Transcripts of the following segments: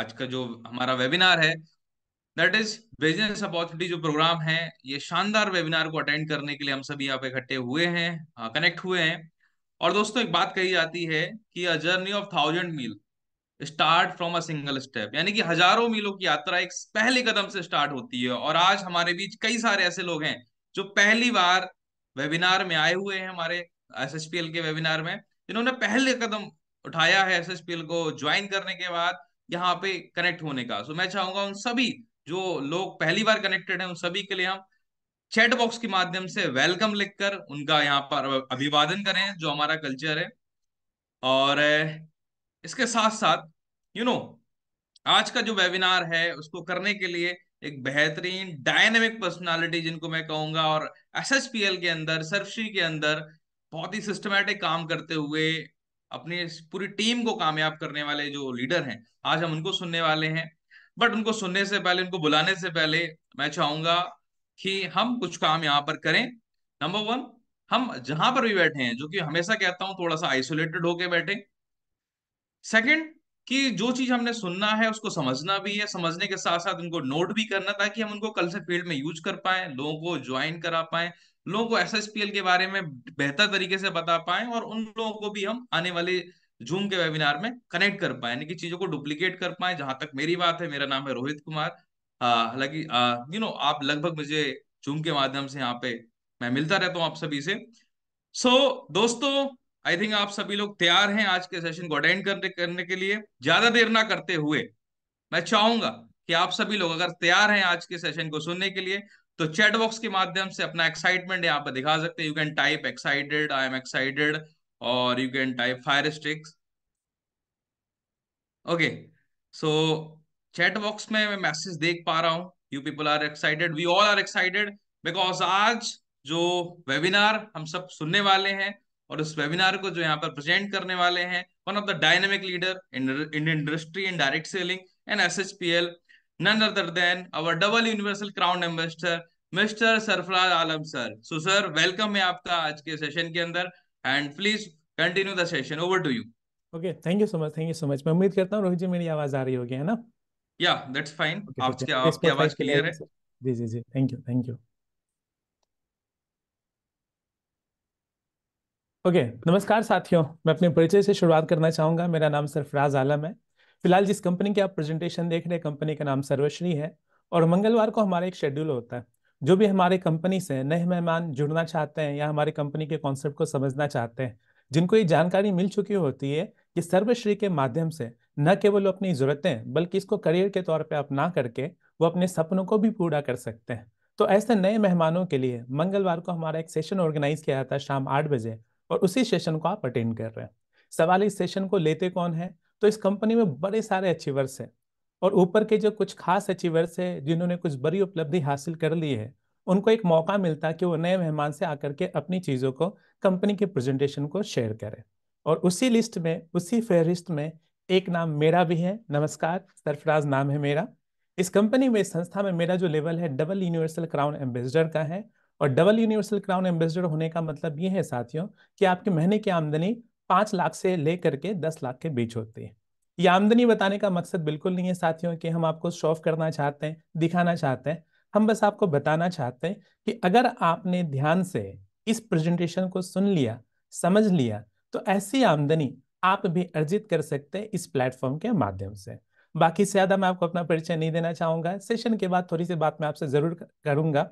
आज का जो हमारा वेबिनार है दैट इज बिजनेस अपॉर्चुनिटी जो प्रोग्राम है ये शानदार वेबिनार को अटेंड करने के लिए हम सभी यहाँ पे इकट्ठे हुए हैं कनेक्ट हाँ, हुए हैं और दोस्तों एक बात कही जाती है कि a journey of thousand mile start from a single step यानी कि हजारों मीलों की यात्रा एक पहले कदम से स्टार्ट होती है और आज हमारे बीच कई सारे ऐसे लोग हैं जो पहली बार वेबिनार में आए हुए हैं हमारे एसएसपीएल के वेबिनार में जिन्होंने पहले कदम उठाया है एसएसपीएल को ज्वाइन करने के बाद यहाँ पे कनेक्ट होने का सो so, मैं चाहूंगा उन सभी जो लोग पहली बार कनेक्टेड हैं उन सभी के लिए हम चैट बॉक्स के माध्यम से वेलकम लिखकर उनका यहाँ पर अभिवादन करें जो हमारा कल्चर है और इसके साथ साथ यू you नो know, आज का जो वेबिनार है उसको करने के लिए एक बेहतरीन डायनेमिक पर्सनालिटी जिनको मैं कहूंगा और एस के अंदर सर्वश्री के अंदर बहुत ही सिस्टमेटिक काम करते हुए अपनी पूरी टीम को कामयाब करने वाले जो लीडर हैं आज हम उनको सुनने वाले हैं बट उनको सुनने से पहले उनको बुलाने से पहले मैं चाहूंगा कि हम कुछ काम यहाँ पर करें नंबर वन हम जहां पर भी बैठे हैं जो कि हमेशा कहता हूं थोड़ा सा आइसोलेटेड होके बैठे सेकंड कि जो चीज हमने सुनना है उसको समझना भी है समझने के साथ साथ उनको नोट भी करना ताकि हम उनको कल से फील्ड में यूज कर पाए लोगों को ज्वाइन करा पाए लोगों को एसएसपीएल के बारे में बेहतर तरीके से बता पाए और उन लोगों को भी हम आने वाले जूम के वेबिनार में कनेक्ट कर पाए यानी कि चीजों को डुप्लीकेट कर पाए जहां तक मेरी बात है मेरा नाम है रोहित कुमार हालांकि यू नो आप लगभग मुझे जूम के माध्यम से यहाँ पे मैं मिलता रहता हूँ आप सभी से सो so, दोस्तों आई थिंक आप सभी लोग तैयार हैं आज के सेशन को अटेंड करने करने के लिए ज्यादा देर ना करते हुए मैं चाहूंगा कि आप सभी लोग अगर तैयार हैं आज के सेशन को सुनने के लिए तो चैट बॉक्स के माध्यम से अपना एक्साइटमेंट यहाँ पर दिखा सकते हैं you can type excited I am excited और you can type fire sticks okay so chat box में मैं मैसेज देख पा रहा हूँ you people are excited we all are excited because आज जो वेबिनार हम सब सुनने वाले हैं और उस वेबिनार को जो यहाँ पर प्रेजेंट करने वाले हैं one of the dynamic leader in industry in direct selling and S H P L none other than our double universal crown ambassador mister Sarfaraz Alam sir so sir welcome है आपका आज के सेशन के अंदर and please continue the session over to you okay thank you so much thank you so much मैं उम्मीद करता हूँ रोहित जी मेरी आवाज आ रही होगी है ना या दैट्स फाइन आपकी आपकी आवाज क्लियर है जी जी जी thank you thank you okay नमस्कार साथियों मैं अपने परिचय से शुरुआत करना चाहूँगा मेरा नाम सरफराज आलम है फिलहाल जिस कंपनी की आप प्रेजेंटेशन देख रहे हैं कंपनी का नाम सर्वश्री है और मंगलवार को हमारा एक शेड्यूल होता है जो भी हमारे कंपनी से नए मेहमान जुड़ना चाहते हैं या हमारे कंपनी के कॉन्सेप्ट को समझना चाहते हैं जिनको ये जानकारी मिल चुकी होती है कि सर्वश्री के माध्यम से न केवल अपनी ज़रूरतें बल्कि इसको करियर के तौर पर अपना करके वो अपने सपनों को भी पूरा कर सकते हैं तो ऐसे नए मेहमानों के लिए मंगलवार को हमारा एक सेशन ऑर्गेनाइज किया जाता है शाम आठ बजे और उसी सेशन को आप अटेंड कर रहे हैं सवाल इस सेशन को लेते कौन है तो इस कंपनी में बड़े सारे अचीवर्स हैं और ऊपर के जो कुछ खास अचीवर्स हैं जिन्होंने कुछ बड़ी उपलब्धि हासिल कर ली है उनको एक मौका मिलता है कि वो नए मेहमान से आकर के अपनी चीज़ों को कंपनी के प्रेजेंटेशन को शेयर करें और उसी लिस्ट में उसी फहरिस्त में एक नाम मेरा भी है नमस्कार सरफराज नाम है मेरा इस कंपनी में इस संस्था में मेरा जो लेवल है डबल यूनिवर्सल क्राउन एम्बेसडर का है और डबल यूनिवर्सल क्राउन एम्बेसडर होने का मतलब ये है साथियों कि आपके महीने की आमदनी पांच लाख से लेकर के दस लाख के बीच होती है ये आमदनी बताने का मकसद बिल्कुल नहीं है साथियों कि हम आपको शॉफ करना चाहते हैं दिखाना चाहते हैं हम बस आपको बताना चाहते हैं कि अगर आपने ध्यान से इस प्रेजेंटेशन को सुन लिया समझ लिया तो ऐसी आमदनी आप भी अर्जित कर सकते हैं इस प्लेटफॉर्म के माध्यम से बाकी से ज़्यादा मैं आपको अपना परिचय नहीं देना चाहूंगा सेशन के बाद थोड़ी सी बात मैं आपसे ज़रूर करूंगा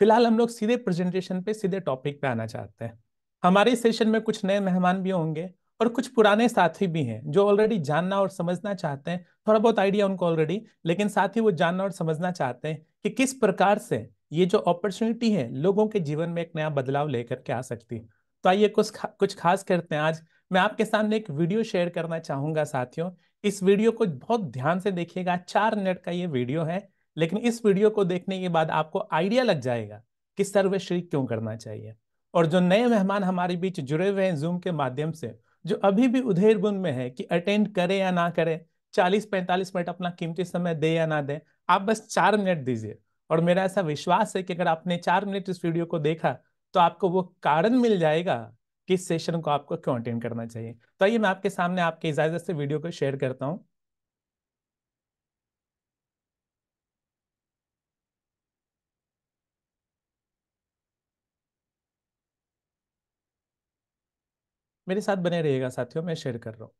फिलहाल हम लोग सीधे प्रेजेंटेशन पे सीधे टॉपिक पे आना चाहते हैं हमारे सेशन में कुछ नए मेहमान भी होंगे और कुछ पुराने साथी भी हैं जो ऑलरेडी जानना और समझना चाहते हैं थोड़ा बहुत आइडिया उनको ऑलरेडी लेकिन साथ ही वो जानना और समझना चाहते हैं कि किस प्रकार से ये जो अपॉर्चुनिटी है लोगों के जीवन में एक नया बदलाव लेकर के आ सकती है तो आइए कुछ खा, कुछ खास करते हैं आज मैं आपके सामने एक वीडियो शेयर करना चाहूंगा साथियों इस वीडियो को बहुत ध्यान से देखिएगा चार मिनट का ये वीडियो है लेकिन इस वीडियो को देखने के बाद आपको आइडिया लग जाएगा कि सर्वश्री क्यों करना चाहिए और जो नए मेहमान हमारे बीच जुड़े हुए हैं जूम के माध्यम से जो अभी भी उधेर बुन में है कि अटेंड करे या ना करे चालीस पैंतालीस मिनट अपना कीमती समय दे या ना दे आप बस चार मिनट दीजिए और मेरा ऐसा विश्वास है कि अगर आपने चार मिनट इस वीडियो को देखा तो आपको वो कारण मिल जाएगा कि इस सेशन को आपको क्यों अटेंड करना चाहिए तो आइए मैं आपके सामने आपके इजाजत से वीडियो को शेयर करता हूँ मेरे साथ बने रहिएगा साथियों मैं शेयर कर रहा हूँ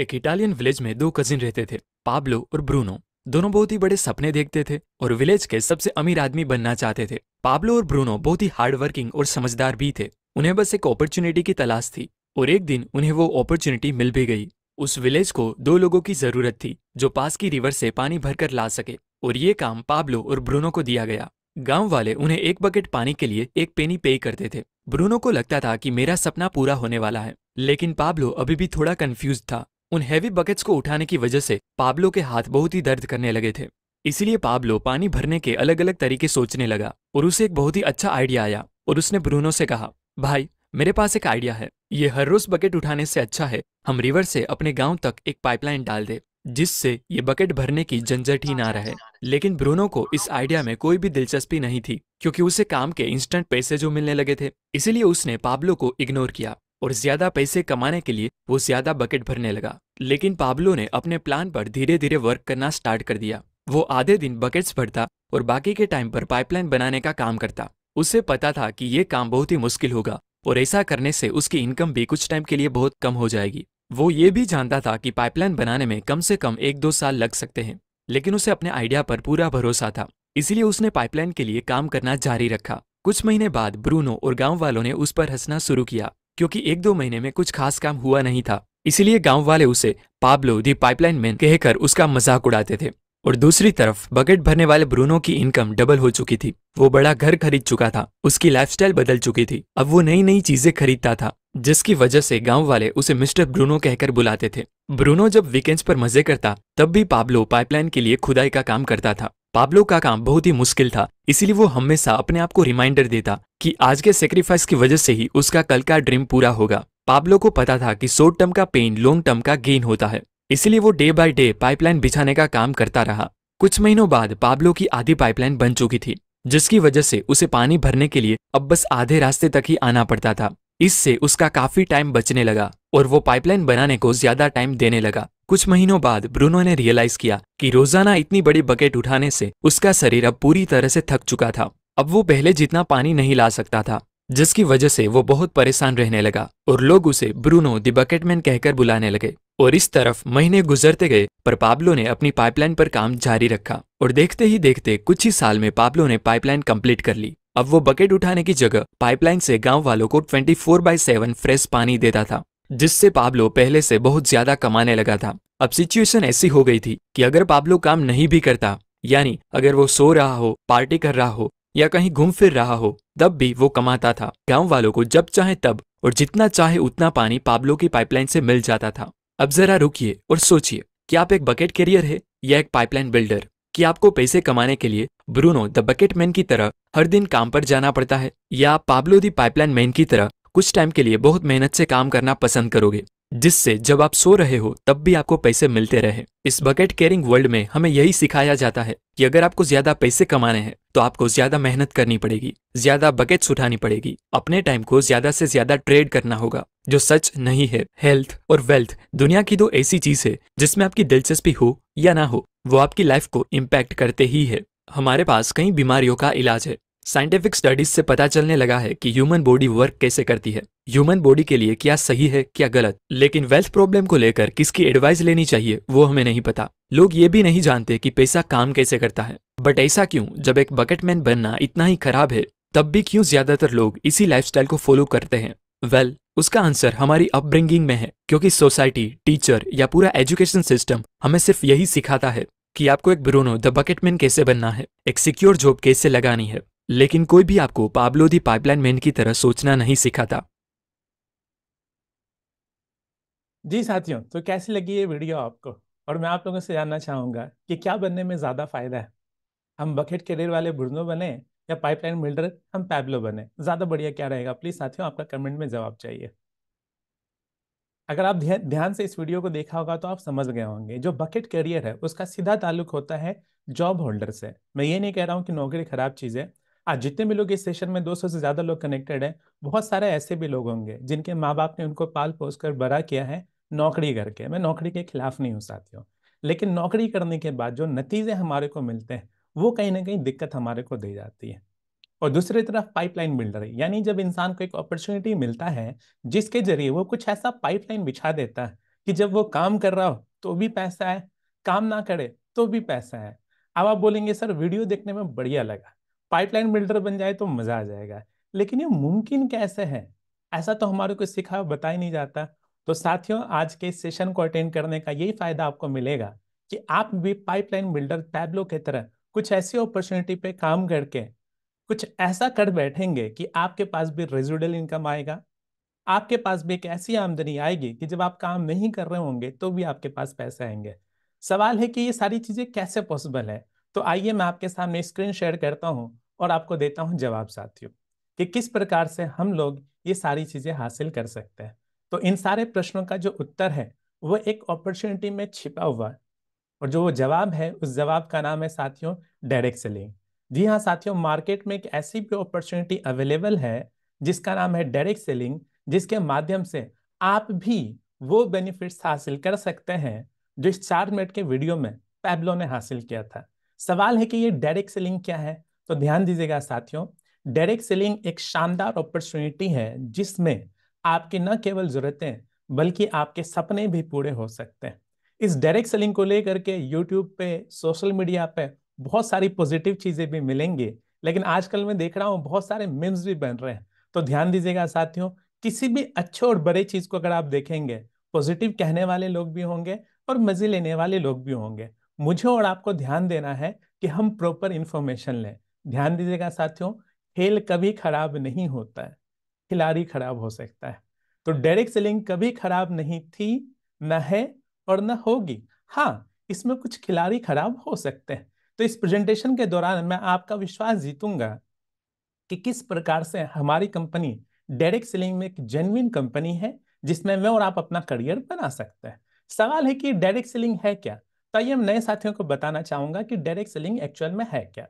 एक इटालियन विलेज में दो कजिन रहते थे पाब्लो और ब्रूनो दोनों बहुत ही बड़े सपने देखते थे और विलेज के सबसे अमीर आदमी बनना चाहते थे पाब्लो और ब्रूनो बहुत ही हार्ड वर्किंग और समझदार भी थे उन्हें बस एक अपॉर्चुनिटी की तलाश थी और एक दिन उन्हें वो अपॉर्चुनिटी मिल भी गई उस विलेज को दो लोगों की जरूरत थी जो पास की रिवर से पानी भरकर ला सके और ये काम पाब्लो और ब्रूनो को दिया गया गांव वाले उन्हें एक बकेट पानी के लिए एक पेनी पे करते थे ब्रूनो को लगता था कि मेरा सपना पूरा होने वाला है लेकिन पाब्लो अभी भी थोड़ा कंफ्यूज था उन हैवी बकेट्स को उठाने की वजह से पाब्लो के हाथ बहुत ही दर्द करने लगे थे इसलिए पाब्लो पानी भरने के अलग अलग तरीके सोचने लगा और उसे एक बहुत ही अच्छा आइडिया आया और उसने ब्रूनो से कहा भाई मेरे पास एक आइडिया है ये हर रोज बकेट उठाने से अच्छा है हम रिवर से अपने गांव तक एक पाइपलाइन डाल दे जिससे ये बकेट भरने की झंझट ही ना रहे लेकिन ब्रूनो को इस आइडिया में कोई भी दिलचस्पी नहीं थी क्योंकि उसे काम के इंस्टेंट पैसे जो मिलने लगे थे इसीलिए उसने पाब्लो को इग्नोर किया और ज्यादा पैसे कमाने के लिए वो ज्यादा बकेट भरने लगा लेकिन पाब्लो ने अपने प्लान पर धीरे धीरे वर्क करना स्टार्ट कर दिया वो आधे दिन बकेट्स भरता और बाकी के टाइम पर पाइपलाइन बनाने का काम करता उसे पता था कि ये काम बहुत ही मुश्किल होगा और ऐसा करने से उसकी इनकम भी कुछ टाइम के लिए बहुत कम हो जाएगी वो ये भी जानता था कि पाइपलाइन बनाने में कम से कम एक दो साल लग सकते हैं लेकिन उसे अपने आइडिया पर पूरा भरोसा था इसलिए उसने पाइपलाइन के लिए काम करना जारी रखा कुछ महीने बाद ब्रूनो और गांव वालों ने उस पर हंसना शुरू किया क्योंकि एक दो महीने में कुछ खास काम हुआ नहीं था इसलिए गांव वाले उसे पाब्लो दी पाइपलाइन मैन कहकर उसका मजाक उड़ाते थे और दूसरी तरफ बकेट भरने वाले ब्रूनो की इनकम डबल हो चुकी थी वो बड़ा घर खरीद चुका था उसकी लाइफस्टाइल बदल चुकी थी अब वो नई नई चीजें खरीदता था जिसकी वजह से गांव वाले उसे मिस्टर ब्रूनो कहकर बुलाते थे ब्रूनो जब वीकेंड्स पर मजे करता तब भी पाब्लो पाइपलाइन के लिए खुदाई का काम करता था पाब्लो का काम बहुत ही मुश्किल था इसीलिए वो हमेशा अपने आप को रिमाइंडर देता कि आज के सेक्रीफाइस की वजह से ही उसका कल का ड्रीम पूरा होगा पाब्लो को पता था कि शॉर्ट टर्म का पेन लॉन्ग टर्म का गेन होता है इसलिए वो डे बाय डे पाइपलाइन बिछाने का काम करता रहा कुछ महीनों बाद पाब्लो की आधी पाइपलाइन बन चुकी थी जिसकी वजह से उसे पानी भरने के लिए अब बस आधे रास्ते तक ही आना पड़ता था इससे उसका काफी टाइम बचने लगा और वो पाइपलाइन बनाने को ज्यादा टाइम देने लगा कुछ महीनों बाद ब्रूनो ने रियलाइज किया कि रोजाना इतनी बड़ी बकेट उठाने से उसका शरीर अब पूरी तरह से थक चुका था अब वो पहले जितना पानी नहीं ला सकता था जिसकी वजह से वो बहुत परेशान रहने लगा और लोग उसे ब्रूनो द बकेटमैन कहकर बुलाने लगे और इस तरफ महीने गुजरते गए पर पाब्लो ने अपनी पाइपलाइन पर काम जारी रखा और देखते ही देखते कुछ ही साल में पाब्लो ने पाइपलाइन कंप्लीट कर ली अब वो बकेट उठाने की जगह पाइपलाइन से गांव वालों को 24 फोर बाई सेवन फ्रेश पानी देता था जिससे पाब्लो पहले से बहुत ज्यादा कमाने लगा था अब सिचुएशन ऐसी हो गई थी कि अगर पाब्लो काम नहीं भी करता यानी अगर वो सो रहा हो पार्टी कर रहा हो या कहीं घूम फिर रहा हो तब भी वो कमाता था गांव वालों को जब चाहे तब और जितना चाहे उतना पानी पाब्लो की पाइपलाइन से मिल जाता था अब जरा रुकिए और सोचिए कि आप एक बकेट कैरियर है या एक पाइपलाइन बिल्डर कि आपको पैसे कमाने के लिए ब्रूनो द बकेट मैन की तरह हर दिन काम पर जाना पड़ता है या आप पाब्लो दी पाइपलाइन मैन की तरह कुछ टाइम के लिए बहुत मेहनत से काम करना पसंद करोगे जिससे जब आप सो रहे हो तब भी आपको पैसे मिलते रहे इस बकेट केयरिंग वर्ल्ड में हमें यही सिखाया जाता है कि अगर आपको ज्यादा पैसे कमाने हैं तो आपको ज्यादा मेहनत करनी पड़ेगी ज्यादा बकेट उठानी पड़ेगी अपने टाइम को ज्यादा से ज्यादा ट्रेड करना होगा जो सच नहीं है हेल्थ और वेल्थ दुनिया की दो ऐसी चीज है जिसमें आपकी दिलचस्पी हो या ना हो वो आपकी लाइफ को इम्पैक्ट करते ही है हमारे पास कई बीमारियों का इलाज है साइंटिफिक स्टडीज से पता चलने लगा है कि ह्यूमन बॉडी वर्क कैसे करती है ह्यूमन बॉडी के लिए क्या सही है क्या गलत लेकिन वेल्थ प्रॉब्लम को लेकर किसकी एडवाइस लेनी चाहिए वो हमें नहीं पता लोग ये भी नहीं जानते कि पैसा काम कैसे करता है बट ऐसा क्यों जब एक बकेटमैन बनना इतना ही खराब है तब भी क्यों ज्यादातर लोग इसी लाइफस्टाइल को फॉलो करते हैं वेल well, उसका आंसर हमारी अपब्रिंगिंग में है क्योंकि सोसाइटी टीचर या पूरा एजुकेशन सिस्टम हमें सिर्फ यही सिखाता है कि आपको एक ब्रोनो द बकेटमैन कैसे बनना है एक सिक्योर जॉब कैसे लगानी है लेकिन कोई भी आपको पाबलोदी पाइपलाइन मैन की तरह सोचना नहीं सिखाता जी साथियों तो कैसी लगी ये वीडियो आपको और मैं आप लोगों से जानना चाहूंगा कि क्या बनने में ज़्यादा फायदा है हम बकेट करियर वाले बुर्नो बने या पाइपलाइन बिल्डर हम पैबलो बने ज़्यादा बढ़िया क्या रहेगा प्लीज़ साथियों आपका कमेंट में जवाब चाहिए अगर आप ध्यान से इस वीडियो को देखा होगा तो आप समझ गए होंगे जो बकेट करियर है उसका सीधा ताल्लुक होता है जॉब होल्डर से मैं ये नहीं कह रहा हूँ कि नौकरी खराब चीज़ है आज हाँ, जितने भी लोग इस सेशन में 200 से ज़्यादा लोग कनेक्टेड हैं बहुत सारे ऐसे भी लोग होंगे जिनके माँ बाप ने उनको पाल पोस कर बड़ा किया है नौकरी करके मैं नौकरी के खिलाफ नहीं हूँ साथियों लेकिन नौकरी करने के बाद जो नतीजे हमारे को मिलते हैं वो कहीं ना कहीं दिक्कत हमारे को दे जाती है और दूसरी तरफ पाइपलाइन बिल्डर यानी जब इंसान को एक अपॉर्चुनिटी मिलता है जिसके जरिए वो कुछ ऐसा पाइपलाइन बिछा देता है कि जब वो काम कर रहा हो तो भी पैसा है काम ना करे तो भी पैसा है अब आप बोलेंगे सर वीडियो देखने में बढ़िया लगा पाइपलाइन बिल्डर बन जाए तो मजा आ जाएगा लेकिन ये मुमकिन कैसे है ऐसा तो हमारे को सिखा बता ही नहीं जाता तो साथियों आज के सेशन को अटेंड करने का यही फायदा आपको मिलेगा कि आप भी पाइपलाइन बिल्डर टैबलो की तरह कुछ ऐसी अपॉर्चुनिटी पे काम करके कुछ ऐसा कर बैठेंगे कि आपके पास भी रेजुडल इनकम आएगा आपके पास भी एक ऐसी आमदनी आएगी कि जब आप काम नहीं कर रहे होंगे तो भी आपके पास पैसे आएंगे सवाल है कि ये सारी चीज़ें कैसे पॉसिबल है तो आइए मैं आपके सामने स्क्रीन शेयर करता हूँ और आपको देता हूँ जवाब साथियों कि किस प्रकार से हम लोग ये सारी चीज़ें हासिल कर सकते हैं तो इन सारे प्रश्नों का जो उत्तर है वो एक अपॉर्चुनिटी में छिपा हुआ है और जो वो जवाब है उस जवाब का नाम है साथियों डायरेक्ट सेलिंग जी हाँ साथियों मार्केट में एक ऐसी भी अपॉर्चुनिटी अवेलेबल है जिसका नाम है डायरेक्ट सेलिंग जिसके माध्यम से आप भी वो बेनिफिट्स हासिल कर सकते हैं जो इस चार मिनट के वीडियो में पैबलो ने हासिल किया था सवाल है कि ये डायरेक्ट सेलिंग क्या है तो ध्यान दीजिएगा साथियों डायरेक्ट सेलिंग एक शानदार अपॉर्चुनिटी है जिसमें आपकी न केवल ज़रूरतें बल्कि आपके सपने भी पूरे हो सकते हैं इस डायरेक्ट सेलिंग को लेकर के यूट्यूब पे सोशल मीडिया पे बहुत सारी पॉजिटिव चीज़ें भी मिलेंगी लेकिन आजकल मैं देख रहा हूँ बहुत सारे मिम्स भी बन रहे हैं तो ध्यान दीजिएगा साथियों किसी भी अच्छे और बड़े चीज़ को अगर आप देखेंगे पॉजिटिव कहने वाले लोग भी होंगे और मज़े लेने वाले लोग भी होंगे मुझे और आपको ध्यान देना है कि हम प्रॉपर इन्फॉर्मेशन लें ध्यान दीजिएगा साथियों खेल कभी खराब नहीं होता है खिलाड़ी खराब हो सकता है तो डेरिक सेलिंग कभी खराब नहीं थी न है और न होगी हाँ इसमें कुछ खिलाड़ी खराब हो सकते हैं तो इस प्रेजेंटेशन के दौरान मैं आपका विश्वास जीतूंगा कि किस प्रकार से हमारी कंपनी डेरिक सेलिंग में एक जेन्यन कंपनी है जिसमें मैं और आप अपना करियर बना सकते हैं सवाल है कि डायरेक्ट सेलिंग है क्या तो ये हम नए साथियों को बताना चाहूंगा कि डायरेक्ट सेलिंग एक्चुअल में है क्या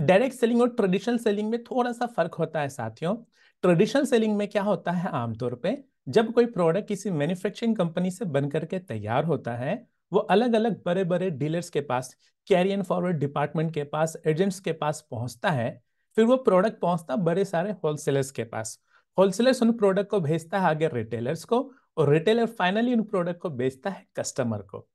डायरेक्ट सेलिंग और ट्रेडिशनल सेलिंग में थोड़ा सा फर्क होता है साथियों ट्रेडिशनल सेलिंग में क्या होता है आमतौर पे जब कोई प्रोडक्ट किसी मैन्युफैक्चरिंग कंपनी से बन करके तैयार होता है वो अलग अलग बड़े बड़े डीलर्स के पास कैरियर फॉरवर्ड डिपार्टमेंट के पास एजेंट्स के पास पहुंचता है फिर वो प्रोडक्ट पहुंचता बड़े सारे होलसेलर्स के पास होलसेलर्स उन प्रोडक्ट को भेजता है आगे रिटेलर्स को और रिटेलर फाइनली उन प्रोडक्ट को बेचता है कस्टमर को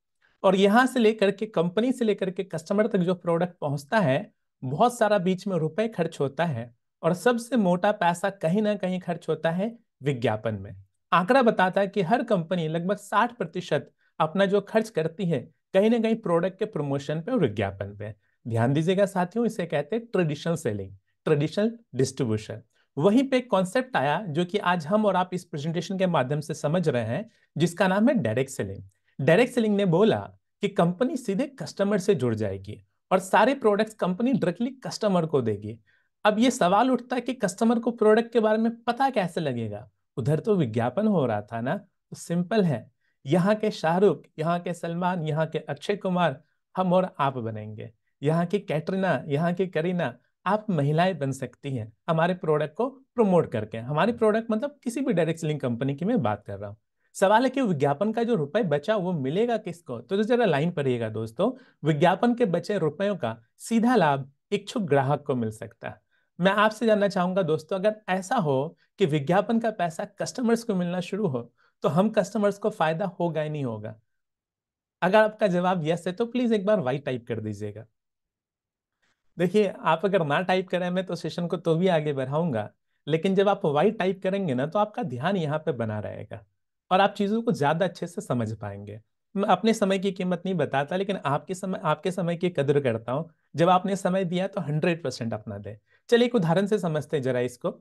और यहाँ से लेकर के कंपनी से लेकर के कस्टमर तक जो प्रोडक्ट पहुंचता है बहुत सारा बीच में रुपए खर्च होता है और सबसे मोटा पैसा कहीं ना कहीं खर्च होता है विज्ञापन में आंकड़ा बताता है कि हर कंपनी लगभग साठ प्रतिशत अपना जो खर्च करती है कहीं ना कहीं प्रोडक्ट के प्रमोशन पे और विज्ञापन पे ध्यान दीजिएगा साथियों इसे कहते हैं ट्रेडिशनल सेलिंग ट्रेडिशनल डिस्ट्रीब्यूशन वहीं पे कॉन्सेप्ट आया जो कि आज हम और आप इस प्रेजेंटेशन के माध्यम से समझ रहे हैं जिसका नाम है डायरेक्ट सेलिंग डायरेक्ट सेलिंग ने बोला कि कंपनी सीधे कस्टमर से जुड़ जाएगी और सारे प्रोडक्ट्स कंपनी डायरेक्टली कस्टमर को देगी अब ये सवाल उठता है कि कस्टमर को प्रोडक्ट के बारे में पता कैसे लगेगा उधर तो विज्ञापन हो रहा था ना तो सिंपल है यहाँ के शाहरुख यहाँ के सलमान यहाँ के अक्षय कुमार हम और आप बनेंगे यहाँ की कैटरीना यहाँ की करीना आप महिलाएं बन सकती हैं हमारे प्रोडक्ट को प्रमोट करके हमारे प्रोडक्ट मतलब किसी भी डायरेक्ट सेलिंग कंपनी की मैं बात कर रहा हूँ सवाल है कि विज्ञापन का जो रुपए बचा वो मिलेगा किसको तो जरा लाइन रहिएगा दोस्तों विज्ञापन के बचे रुपयों का सीधा लाभ इच्छुक ग्राहक को मिल सकता है मैं आपसे जानना चाहूंगा दोस्तों अगर ऐसा हो कि विज्ञापन का पैसा कस्टमर्स को मिलना शुरू हो तो हम कस्टमर्स को फायदा होगा ही नहीं होगा अगर आपका जवाब यस है तो प्लीज एक बार वाई टाइप कर दीजिएगा देखिए आप अगर ना टाइप करें मैं तो सेशन को तो भी आगे बढ़ाऊंगा लेकिन जब आप वाई टाइप करेंगे ना तो आपका ध्यान यहाँ पे बना रहेगा और आप चीज़ों को ज़्यादा अच्छे से समझ पाएंगे मैं अपने समय की कीमत नहीं बताता लेकिन आपके समय आपके समय की कदर करता हूँ जब आपने समय दिया तो हंड्रेड परसेंट अपना दें चलिए एक उदाहरण से समझते हैं जरा इसको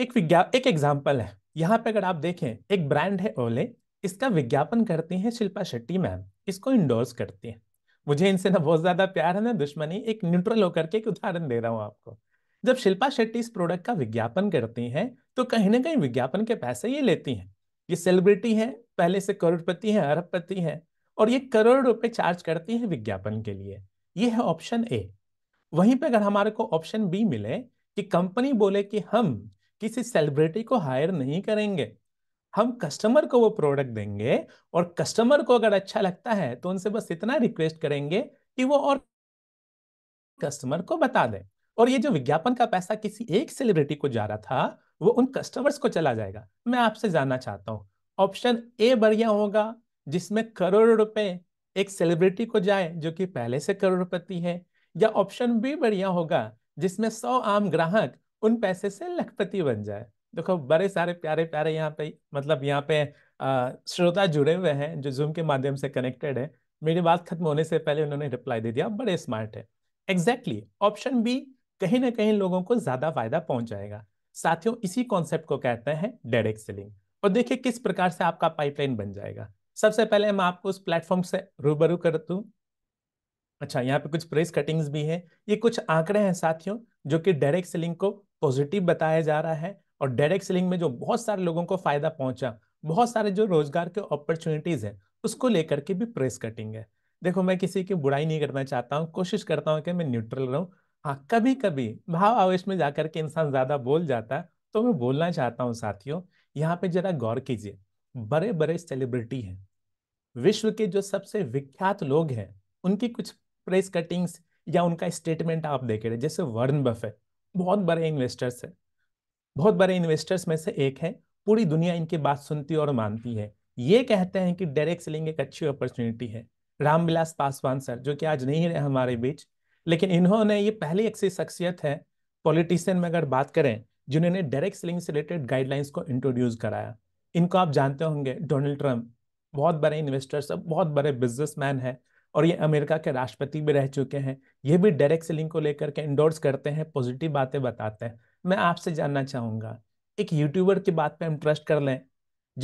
एक विज्ञा एक एग्जाम्पल है यहाँ पे अगर आप देखें एक ब्रांड है ओले इसका विज्ञापन करती हैं शिल्पा शेट्टी मैम इसको इंडोर्स करती हैं मुझे इनसे ना बहुत ज़्यादा प्यार है ना दुश्मनी एक न्यूट्रल होकर के एक उदाहरण दे रहा हूँ आपको जब शिल्पा शेट्टी इस प्रोडक्ट का विज्ञापन करती हैं तो कहीं ना कहीं विज्ञापन के पैसे ये लेती हैं ये सेलिब्रिटी है पहले से करोड़पति है अरबपति है और ये करोड़ रुपए चार्ज करती है विज्ञापन के लिए ये है ऑप्शन ए वहीं पे अगर हमारे को ऑप्शन बी मिले कि कंपनी बोले कि हम किसी सेलिब्रिटी को हायर नहीं करेंगे हम कस्टमर को वो प्रोडक्ट देंगे और कस्टमर को अगर अच्छा लगता है तो उनसे बस इतना रिक्वेस्ट करेंगे कि वो और कस्टमर को बता दें और ये जो विज्ञापन का पैसा किसी एक सेलिब्रिटी को जा रहा था वो उन कस्टमर्स को चला जाएगा मैं आपसे जानना चाहता हूँ ऑप्शन ए बढ़िया होगा जिसमें करोड़ रुपए एक सेलिब्रिटी को जाए जो कि पहले से करोड़पति है या ऑप्शन बी बढ़िया होगा जिसमें सौ आम ग्राहक उन पैसे से लखपति बन जाए देखो बड़े सारे प्यारे प्यारे यहाँ पे मतलब यहाँ पे श्रोता जुड़े हुए हैं जो जूम के माध्यम से कनेक्टेड है मेरी बात खत्म होने से पहले उन्होंने रिप्लाई दे दिया बड़े स्मार्ट है एग्जैक्टली ऑप्शन बी कहीं ना कहीं लोगों को ज्यादा फायदा पहुंचाएगा साथियों इसी कॉन्सेप्ट को कहते हैं डायरेक्ट सेलिंग और देखिए किस प्रकार से आपका पाइपलाइन बन जाएगा सबसे पहले मैं आपको उस प्लेटफॉर्म से रूबरू कर दू अच्छा यहाँ पे कुछ प्रेस कटिंग्स भी है ये कुछ आंकड़े हैं साथियों जो कि डायरेक्ट सेलिंग को पॉजिटिव बताया जा रहा है और डायरेक्ट सेलिंग में जो बहुत सारे लोगों को फायदा पहुंचा बहुत सारे जो रोजगार के अपॉर्चुनिटीज हैं उसको लेकर के भी प्रेस कटिंग है देखो मैं किसी की बुराई नहीं करना चाहता हूँ कोशिश करता हूँ कि मैं न्यूट्रल रहूँ हाँ कभी कभी भाव आवेश में जाकर के इंसान ज्यादा बोल जाता है तो मैं बोलना चाहता हूँ साथियों यहाँ पे जरा गौर कीजिए बड़े बड़े सेलिब्रिटी हैं विश्व के जो सबसे विख्यात लोग हैं उनकी कुछ प्रेस कटिंग्स या उनका स्टेटमेंट आप देख रहे जैसे वर्न बफे बहुत बड़े इन्वेस्टर्स है बहुत बड़े इन्वेस्टर्स में से एक है पूरी दुनिया इनकी बात सुनती और मानती है ये कहते हैं कि डायरेक्ट सेलिंग एक अच्छी अपॉर्चुनिटी है रामविलास पासवान सर जो कि आज नहीं रहे हमारे बीच लेकिन इन्होंने ये पहली ऐसी शख्सियत है पॉलिटिशियन में अगर बात करें जिन्होंने डायरेक्ट सेलिंग से रिलेटेड गाइडलाइंस को इंट्रोड्यूस कराया इनको आप जानते होंगे डोनाल्ड ट्रंप बहुत बड़े इन्वेस्टर्स सब बहुत बड़े बिजनेसमैन हैं और ये अमेरिका के राष्ट्रपति भी रह चुके हैं ये भी डायरेक्ट सेलिंग को लेकर के इंडोर्स करते हैं पॉजिटिव बातें बताते हैं मैं आपसे जानना चाहूँगा एक यूट्यूबर की बात पे हम ट्रस्ट कर लें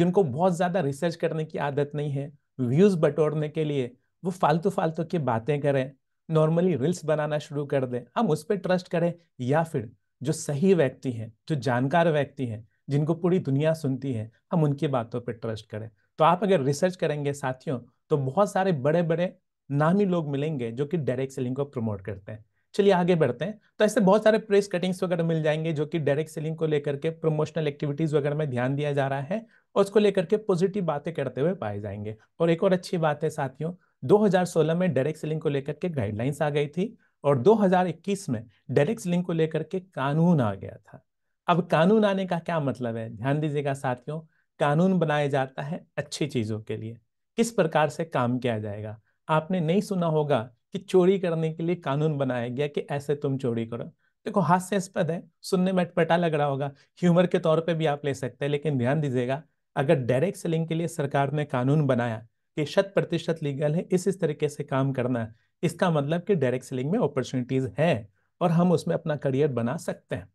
जिनको बहुत ज़्यादा रिसर्च करने की आदत नहीं है व्यूज़ बटोरने के लिए वो फालतू फालतू की बातें करें नॉर्मली रील्स बनाना शुरू कर दें हम उस पर ट्रस्ट करें या फिर जो सही व्यक्ति हैं जो जानकार व्यक्ति हैं जिनको पूरी दुनिया सुनती है हम उनकी बातों पर ट्रस्ट करें तो आप अगर रिसर्च करेंगे साथियों तो बहुत सारे बड़े बड़े नामी लोग मिलेंगे जो कि डायरेक्ट सेलिंग को प्रमोट करते हैं चलिए आगे बढ़ते हैं तो ऐसे बहुत सारे प्रेस कटिंग्स वगैरह मिल जाएंगे जो कि डायरेक्ट सेलिंग को लेकर के प्रमोशनल एक्टिविटीज वगैरह में ध्यान दिया जा रहा है और उसको लेकर के पॉजिटिव बातें करते हुए पाए जाएंगे और एक और अच्छी बात है साथियों 2016 में डायरेक्ट सेलिंग को लेकर के गाइडलाइंस आ गई थी और 2021 में डायरेक्ट सेलिंग को लेकर के कानून आ गया था अब कानून आने का क्या मतलब है ध्यान दीजिएगा साथियों कानून बनाया जाता है अच्छी चीज़ों के लिए किस प्रकार से काम किया जाएगा आपने नहीं सुना होगा कि चोरी करने के लिए कानून बनाया गया कि ऐसे तुम चोरी करो देखो हास्यास्पद है सुनने में अटपटा लग रहा होगा ह्यूमर के तौर पे भी आप ले सकते हैं लेकिन ध्यान दीजिएगा अगर डायरेक्ट सेलिंग के लिए सरकार ने कानून बनाया कि शत प्रतिशत लीगल है इस इस तरीके से काम करना इसका मतलब कि डायरेक्ट सेलिंग में अपॉर्चुनिटीज़ हैं और हम उसमें अपना करियर बना सकते हैं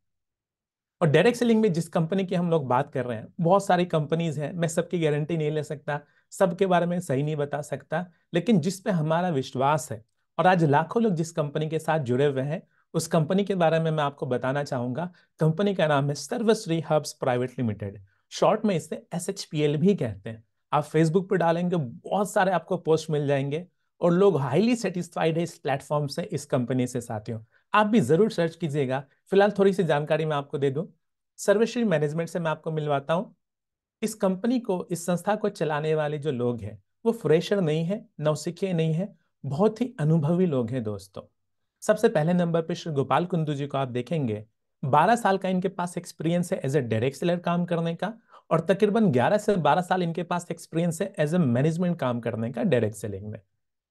और डायरेक्ट सेलिंग में जिस कंपनी की हम लोग बात कर रहे हैं बहुत सारी कंपनीज हैं मैं सबकी गारंटी नहीं ले सकता सबके बारे में सही नहीं बता सकता लेकिन जिस पे हमारा विश्वास है और आज लाखों लोग जिस कंपनी के साथ जुड़े हुए हैं उस कंपनी के बारे में मैं आपको बताना चाहूंगा कंपनी का नाम है Sarvashree hubs private Limited short में इसे एस भी कहते हैं आप फेसबुक पे डालेंगे बहुत सारे आपको पोस्ट मिल जाएंगे और लोग हाईली सेटिस्फाइड है इस प्लेटफॉर्म से इस कंपनी से साथियों आप भी ज़रूर सर्च कीजिएगा फिलहाल थोड़ी सी जानकारी मैं आपको दे दूँ सर्वश्री मैनेजमेंट से मैं आपको मिलवाता हूँ इस कंपनी को इस संस्था को चलाने वाले जो लोग हैं वो फ्रेशर नहीं है नौसिखे नहीं है बहुत ही अनुभवी लोग हैं दोस्तों सबसे पहले नंबर पे श्री गोपाल कुंदू जी को आप देखेंगे 12 साल का इनके पास एक्सपीरियंस है एज ए डायरेक्ट सेलर काम करने का और तकरीबन 11 से 12 साल इनके पास एक्सपीरियंस है एज ए मैनेजमेंट काम करने का डायरेक्ट सेलिंग में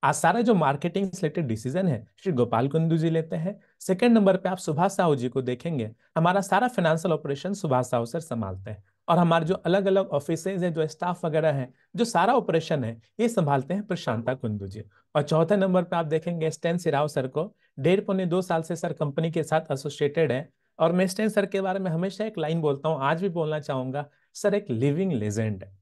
आज सारा जो मार्केटिंग रिलेटेड डिसीजन है श्री गोपाल कुंदू जी लेते हैं सेकंड नंबर पे आप सुभाष साहू जी को देखेंगे हमारा सारा financial operation Subhash Sahu sir संभालते हैं और हमारे जो अलग अलग ऑफिसेज है जो स्टाफ वगैरह है जो सारा ऑपरेशन है ये संभालते हैं प्रशांता कुंदू जी और चौथे नंबर पे आप देखेंगे स्टेन सिराव सर को डेढ़ पौने दो साल से सर कंपनी के साथ एसोसिएटेड है और मैं स्टेन सर के बारे में हमेशा एक लाइन बोलता हूँ आज भी बोलना चाहूंगा सर एक लिविंग लेजेंड है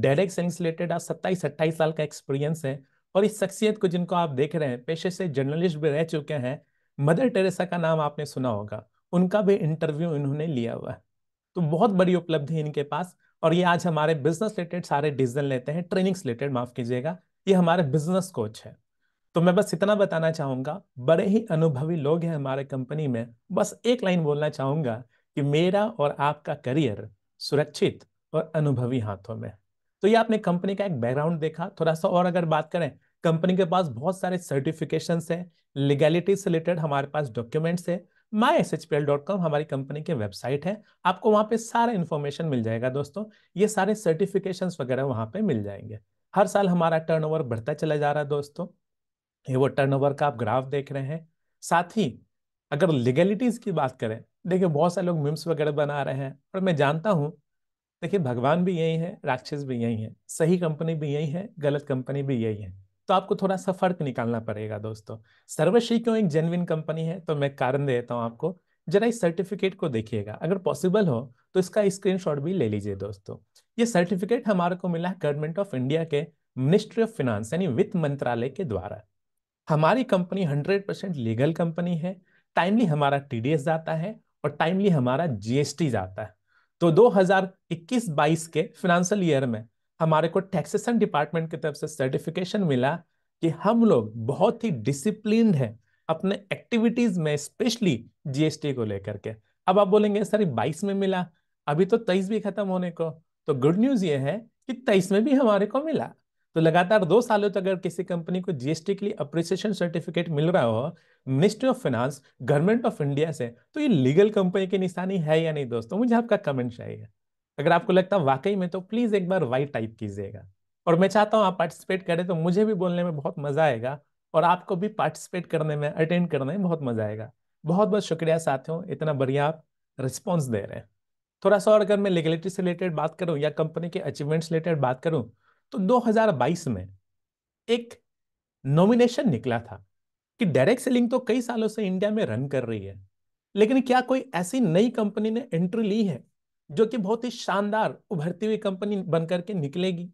डेरेक सेंस रिलेटेड आज सत्ताईस अट्ठाईस साल का एक्सपीरियंस है और इस शख्सियत को जिनको आप देख रहे हैं पेशे से जर्नलिस्ट भी रह चुके हैं मदर टेरेसा का नाम आपने सुना होगा उनका भी इंटरव्यू इन्होंने लिया हुआ है तो बहुत बड़ी उपलब्धि इनके पास और ये आज हमारे बिजनेस रिलेटेड सारे डिसीजन लेते हैं ट्रेनिंग रिलेटेड माफ कीजिएगा ये हमारे बिजनेस कोच है तो मैं बस इतना बताना चाहूंगा बड़े ही अनुभवी लोग हैं हमारे कंपनी में बस एक लाइन बोलना चाहूंगा कि मेरा और आपका करियर सुरक्षित और अनुभवी हाथों में तो ये आपने कंपनी का एक बैकग्राउंड देखा थोड़ा सा और अगर बात करें कंपनी के पास बहुत सारे सर्टिफिकेशन है लीगैलिटी से रिलेटेड हमारे पास डॉक्यूमेंट्स है my S H P L dot com हमारी कंपनी के वेबसाइट है आपको वहाँ पे सारा इन्फॉर्मेशन मिल जाएगा दोस्तों ये सारे सर्टिफिकेशन वगैरह वहाँ पे मिल जाएंगे हर साल हमारा टर्नओवर बढ़ता चला जा रहा है दोस्तों ये वो टर्नओवर का आप ग्राफ देख रहे हैं साथ ही अगर लीगैलिटीज की बात करें देखिए बहुत सारे लोग मिम्स वगैरह बना रहे हैं और मैं जानता हूँ देखिए भगवान भी यही है राक्षस भी यही है सही कंपनी भी यही है गलत कंपनी भी यही है तो आपको थोड़ा सा फर्क निकालना पड़ेगा दोस्तों सर्वश्री क्यों एक जेनविन कंपनी है तो मैं कारण देता हूँ आपको जरा इस सर्टिफिकेट को देखिएगा अगर पॉसिबल हो तो इसका स्क्रीनशॉट भी ले लीजिए दोस्तों ये सर्टिफिकेट हमारे को मिला है गवर्नमेंट ऑफ इंडिया के मिनिस्ट्री ऑफ फिनांस यानी वित्त मंत्रालय के द्वारा हमारी कंपनी 100 परसेंट लीगल कंपनी है टाइमली हमारा टीडीएस जाता है और टाइमली हमारा जीएसटी जाता है तो 2021-22 के फिनेंशियल ईयर में हमारे को टैक्सेशन डिपार्टमेंट की तरफ से सर्टिफिकेशन मिला कि हम लोग बहुत ही डिसिप्लिन हैं अपने एक्टिविटीज में स्पेशली जीएसटी को लेकर के अब आप बोलेंगे सर बाईस में मिला अभी तो तेईस भी खत्म होने को तो गुड न्यूज ये है कि तेईस में भी हमारे को मिला तो लगातार दो सालों तक अगर किसी कंपनी को जीएसटी के लिए अप्रिसिएशन सर्टिफिकेट मिल रहा हो ministry of finance government of India से तो ये लीगल कंपनी की निशानी है या नहीं दोस्तों मुझे आपका कमेंट चाहिए अगर आपको लगता है वाकई में तो प्लीज एक बार वाई टाइप कीजिएगा और मैं चाहता हूँ आप पार्टिसिपेट करें तो मुझे भी बोलने में बहुत मजा आएगा और आपको भी पार्टिसिपेट करने में अटेंड करने में बहुत मजा आएगा बहुत बहुत शुक्रिया साथियों इतना बढ़िया आप रिस्पॉन्स दे रहे हैं थोड़ा सा और अगर मैं लीगलिटी से रिलेटेड बात करूँ या कंपनी के अचीवमेंट्स रिलेटेड बात करूँ तो 2022 में एक नॉमिनेशन निकला था कि डायरेक्ट सेलिंग तो कई सालों से इंडिया में रन कर रही है लेकिन क्या कोई ऐसी नई कंपनी ने एंट्री ली है जो कि बहुत ही शानदार उभरती हुई कंपनी बनकर के निकलेगी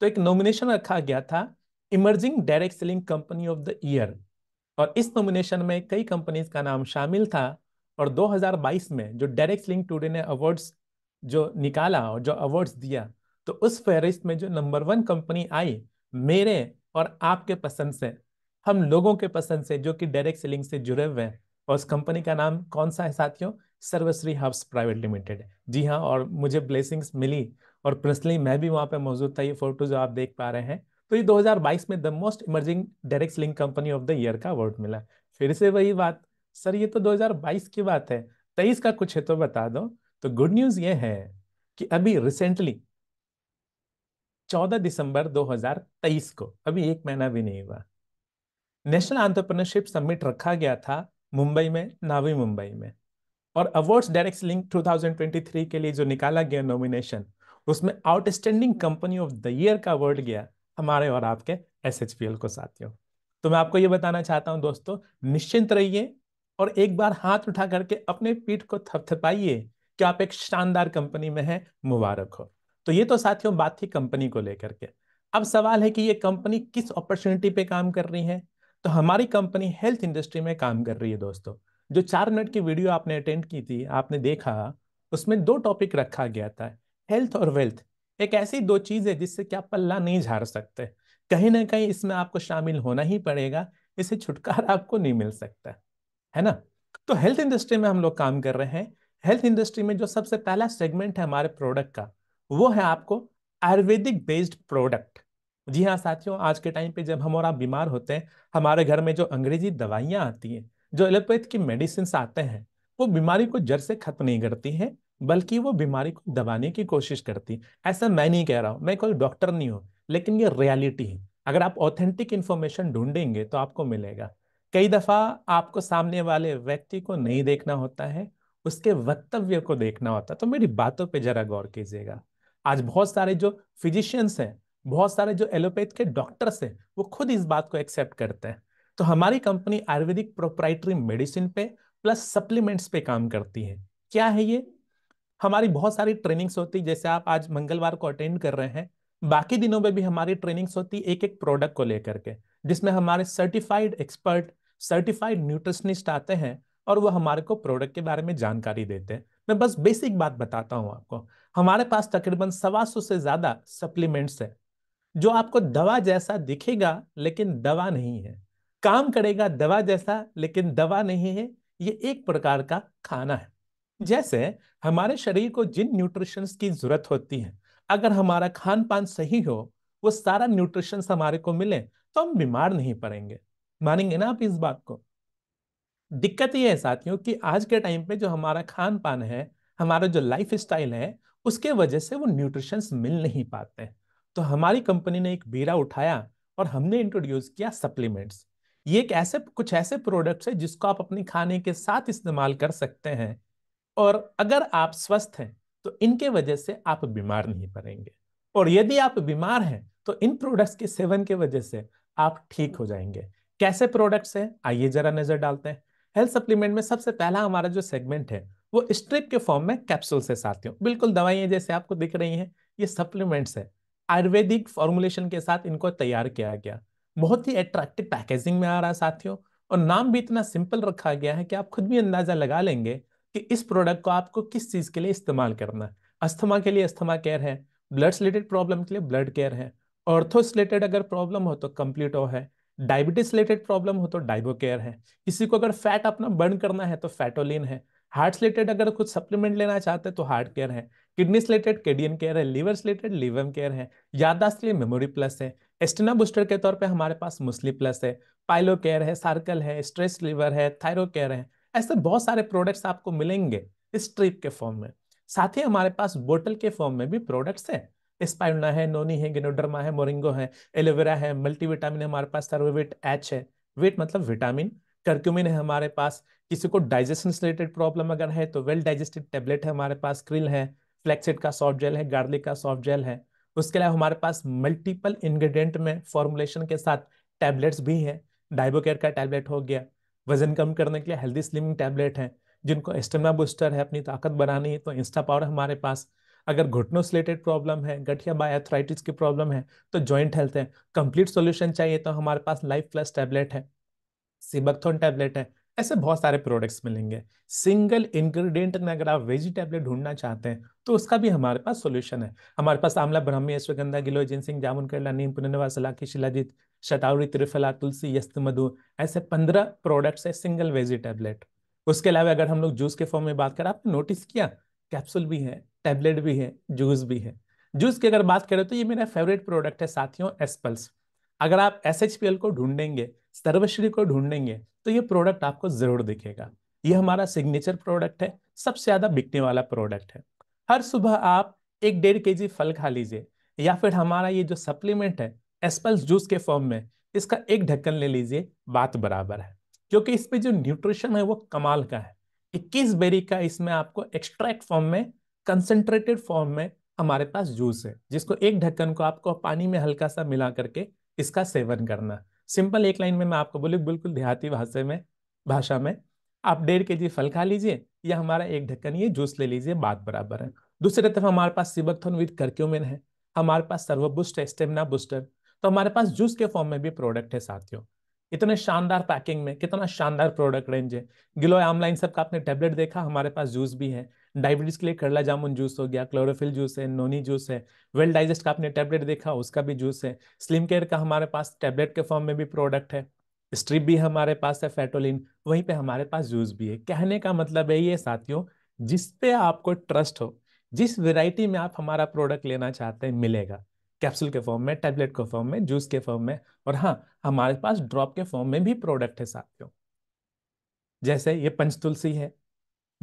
तो एक नॉमिनेशन रखा गया था emerging direct selling company of the year और इस नॉमिनेशन में कई कंपनीज का नाम शामिल था और 2022 में जो डायरेक्ट सेलिंग टूडे ने अवार्ड्स जो निकाला और जो अवार्ड्स दिया तो उस फहरिस्त में जो नंबर वन कंपनी आई मेरे और आपके पसंद से हम लोगों के पसंद से जो कि डायरेक्ट सेलिंग से जुड़े हुए हैं और उस कंपनी का नाम कौन सा है साथियों सर्वश्री हब्स प्राइवेट लिमिटेड जी हाँ और मुझे ब्लेसिंग्स मिली और पर्सनली मैं भी वहाँ पे मौजूद था ये फोटो जो आप देख पा रहे हैं तो ये 2022 में the most emerging direct selling company of the year का अवार्ड मिला फिर से वही बात सर ये तो 2022 की बात है तेईस का कुछ है तो बता दो तो गुड न्यूज़ ये है कि अभी रिसेंटली चौदह दिसंबर 2023 को अभी एक महीना भी नहीं हुआ नेशनल आंट्रप्रनरशिप समिट रखा गया था मुंबई में नावी मुंबई में और अवार्ड्स डायरेक्ट लिंक 2023 के लिए जो निकाला गया नॉमिनेशन उसमें outstanding company of the year का अवार्ड गया हमारे और आपके एस को साथियों तो मैं आपको ये बताना चाहता हूँ दोस्तों निश्चिंत रहिए और एक बार हाथ उठा करके अपने पीठ को थपथपाइए कि आप एक शानदार कंपनी में हैं मुबारक हो तो ये तो साथियों बात थी कंपनी को लेकर के अब सवाल है कि ये कंपनी किस अपॉर्चुनिटी पे काम कर रही है तो हमारी कंपनी हेल्थ इंडस्ट्री में काम कर रही है दोस्तों जो चार मिनट की वीडियो आपने अटेंड की थी आपने देखा उसमें दो टॉपिक रखा गया था हेल्थ और वेल्थ एक ऐसी दो चीज है जिससे कि आप पल्ला नहीं झाड़ सकते कहीं ना कहीं इसमें आपको शामिल होना ही पड़ेगा इससे छुटकारा आपको नहीं मिल सकता है ना तो हेल्थ इंडस्ट्री में हम लोग काम कर रहे हैं हेल्थ इंडस्ट्री में जो सबसे पहला सेगमेंट है हमारे प्रोडक्ट का वो है आपको आयुर्वेदिक बेस्ड प्रोडक्ट जी हाँ साथियों आज के टाइम पे जब हम और आप बीमार होते हैं हमारे घर में जो अंग्रेजी दवाइयाँ आती हैं जो एलोपैथ की मेडिसिन आते हैं वो बीमारी को जड़ से खत्म नहीं करती हैं बल्कि वो बीमारी को दबाने की कोशिश करती ऐसा मैं नहीं कह रहा हूँ मैं कोई डॉक्टर नहीं हूँ लेकिन ये रियलिटी है अगर आप ऑथेंटिक इन्फॉर्मेशन ढूंढेंगे तो आपको मिलेगा कई दफ़ा आपको सामने वाले व्यक्ति को नहीं देखना होता है उसके वक्तव्य को देखना होता है तो मेरी बातों पर जरा गौर कीजिएगा आज बहुत सारे जो फिजिशियंस हैं बहुत सारे जो एलोपैथ के डॉक्टर्स हैं वो खुद इस बात को एक्सेप्ट करते हैं तो हमारी कंपनी आयुर्वेदिक प्रोप्राइटरी मेडिसिन पे प्लस सप्लीमेंट्स पे काम करती है क्या है ये हमारी बहुत सारी ट्रेनिंग्स होती है जैसे आप आज मंगलवार को अटेंड कर रहे हैं बाकी दिनों में भी हमारी ट्रेनिंग्स होती है एक एक प्रोडक्ट को लेकर के जिसमें हमारे सर्टिफाइड एक्सपर्ट सर्टिफाइड न्यूट्रिशनिस्ट आते हैं और वो हमारे को प्रोडक्ट के बारे में जानकारी देते हैं मैं बस बेसिक बात बताता हूँ आपको हमारे पास तकरीबन सवा सौ से ज़्यादा सप्लीमेंट्स है जो आपको दवा जैसा दिखेगा लेकिन दवा नहीं है काम करेगा दवा जैसा लेकिन दवा नहीं है ये एक प्रकार का खाना है जैसे हमारे शरीर को जिन न्यूट्रिशंस की जरूरत होती है अगर हमारा खान पान सही हो वो सारा न्यूट्रिशंस हमारे को मिले तो हम बीमार नहीं पड़ेंगे मानेंगे ना आप इस बात को दिक्कत ये है साथियों कि आज के टाइम पे जो हमारा खान पान है हमारा जो लाइफ स्टाइल है उसके वजह से वो न्यूट्रिशंस मिल नहीं पाते तो हमारी कंपनी ने एक बीरा उठाया और हमने इंट्रोड्यूस किया सप्लीमेंट्स ये एक ऐसे कुछ ऐसे प्रोडक्ट्स है जिसको आप अपने खाने के साथ इस्तेमाल कर सकते हैं और अगर आप स्वस्थ हैं तो इनके वजह से आप बीमार नहीं पड़ेंगे और यदि आप बीमार हैं तो इन प्रोडक्ट्स के सेवन के वजह से आप ठीक हो जाएंगे कैसे प्रोडक्ट्स हैं आइए जरा नजर डालते हैं हेल्थ सप्लीमेंट में सबसे पहला हमारा जो सेगमेंट है वो स्ट्रिप के फॉर्म में कैप्सूल से साथियों बिल्कुल दवाइयाँ जैसे आपको दिख रही हैं ये सप्लीमेंट्स है आयुर्वेदिक फॉर्मुलेशन के साथ इनको तैयार किया गया बहुत ही अट्रैक्टिव पैकेजिंग में आ रहा है साथियों और नाम भी इतना सिंपल रखा गया है कि आप खुद भी अंदाजा लगा लेंगे कि इस प्रोडक्ट को आपको किस चीज़ के लिए इस्तेमाल करना है अस्थमा के लिए अस्थमा केयर है ब्लड रिलेटेड प्रॉब्लम के लिए ब्लड केयर है ऑर्थो रिलेटेड अगर प्रॉब्लम हो तो हो है डायबिटीज रिलेटेड प्रॉब्लम हो तो डाइबोकेयर है किसी को अगर फैट अपना बर्न करना है तो फैटोलिन है हार्ट रिलेटेड अगर कुछ सप्लीमेंट लेना चाहते हैं तो हार्ट केयर है किडनी रिलेटेड केडियन केयर है लीवर रिलेटेड लिवम केयर है याददाश्त लिए मेमोरी प्लस है एस्टिना बूस्टर के तौर पे हमारे पास मुस्ली प्लस है पाइलो केयर है सार्कल है स्ट्रेस लीवर है थायरो केयर है ऐसे बहुत सारे प्रोडक्ट्स आपको मिलेंगे इस ट्रिप के फॉर्म में साथ ही हमारे पास बोटल के फॉर्म में भी प्रोडक्ट्स हैं स्पाइना है नोनी है गिनोडर्मा है मोरिंगो है एलोवेरा है मल्टीविटामिन है हमारे पास सर्वोवेट एच है वेट मतलब विटामिन कर्क्यूमिन है हमारे पास किसी को डाइजेशन रिलेटेड प्रॉब्लम अगर है तो वेल डाइजेस्टेड टेबलेट है हमारे पास क्रिल है फ्लेक्सिड का सॉफ्ट जेल है गार्लिक का सॉफ्ट जेल है उसके अलावा हमारे पास मल्टीपल इंग्रेडिएंट में फॉर्मुलेशन के साथ टैबलेट्स भी हैं डाइबोकेयर का टैबलेट हो गया वजन कम करने के लिए हेल्दी स्लिमिंग टैबलेट है जिनको एस्टेमा बूस्टर है अपनी ताकत बढ़ानी है तो इंस्टा पावर हमारे पास अगर घुटनों से रिलेटेड प्रॉब्लम है गठिया बायाथराइटिस की प्रॉब्लम है तो जॉइंट हेल्थ है कंप्लीट सॉल्यूशन चाहिए तो हमारे पास लाइफ प्लस टैबलेट है सिबकथोन टैबलेट है ऐसे बहुत सारे प्रोडक्ट्स मिलेंगे सिंगल इंग्रेडिएंट में अगर आप वेजी टैबलेट ढूंढना चाहते हैं तो उसका भी हमारे पास सोल्यूशन है हमारे पास आमला ब्रह्मी अश्वगंधा गिलोय जिनसिंग जामुन केला नीम पुनर्वा सलाखी शिलाजित शतावरी त्रिफला तुलसी यस्त मधु ऐसे पंद्रह प्रोडक्ट्स है सिंगल वेजी टैबलेट उसके अलावा अगर हम लोग जूस के फॉर्म में बात करें आपने नोटिस किया कैप्सूल भी है टैबलेट भी है जूस भी है जूस की अगर बात करें तो ये मेरा फेवरेट प्रोडक्ट है साथियों एसपल्स अगर आप एस को ढूंढेंगे सर्वश्री को ढूंढेंगे तो ये प्रोडक्ट आपको जरूर दिखेगा ये हमारा सिग्नेचर प्रोडक्ट है सबसे ज़्यादा बिकने वाला प्रोडक्ट है हर सुबह आप एक डेढ़ के जी फल खा लीजिए या फिर हमारा ये जो सप्लीमेंट है एसपल्स जूस के फॉर्म में इसका एक ढक्कन ले लीजिए बात बराबर है क्योंकि इसमें जो न्यूट्रिशन है वो कमाल का है इक्कीस बेरी का इसमें आपको एक्सट्रैक्ट फॉर्म में कंसनट्रेटेड फॉर्म में हमारे पास जूस है जिसको एक ढक्कन को आपको पानी में हल्का सा मिला करके इसका सेवन करना सिंपल एक लाइन में मैं आपको बोली बिल्कुल देहाती भाषा में भाषा में आप डेढ़ के जी फल खा लीजिए या हमारा एक ढक्कन ये जूस ले लीजिए बात बराबर है दूसरी तरफ हमारे पास सिबकथोन विद करक्यूमिन है हमारे पास सर्वोबुस्ट स्टेमिना बूस्टर तो हमारे पास जूस के फॉर्म में भी प्रोडक्ट है साथियों इतने शानदार पैकिंग में कितना शानदार प्रोडक्ट रेंज है गिलो आमलाइन सब का आपने टैबलेट देखा हमारे पास जूस भी है डायबिटीज के लिए करला जामुन जूस हो गया क्लोरोफिल जूस है नोनी जूस है वेल डाइजेस्ट का आपने टैबलेट देखा उसका भी जूस है स्लिम केयर का हमारे पास टैबलेट के फॉर्म में भी प्रोडक्ट है स्ट्रिप भी हमारे पास है फैटोलिन वहीं पे हमारे पास जूस भी है कहने का मतलब है ये साथियों जिस पे आपको ट्रस्ट हो जिस वेराइटी में आप हमारा प्रोडक्ट लेना चाहते हैं मिलेगा कैप्सूल के फॉर्म में टैबलेट के फॉर्म में जूस के फॉर्म में और हाँ हमारे पास ड्रॉप के फॉर्म में भी प्रोडक्ट है साथियों जैसे ये पंचतुलसी है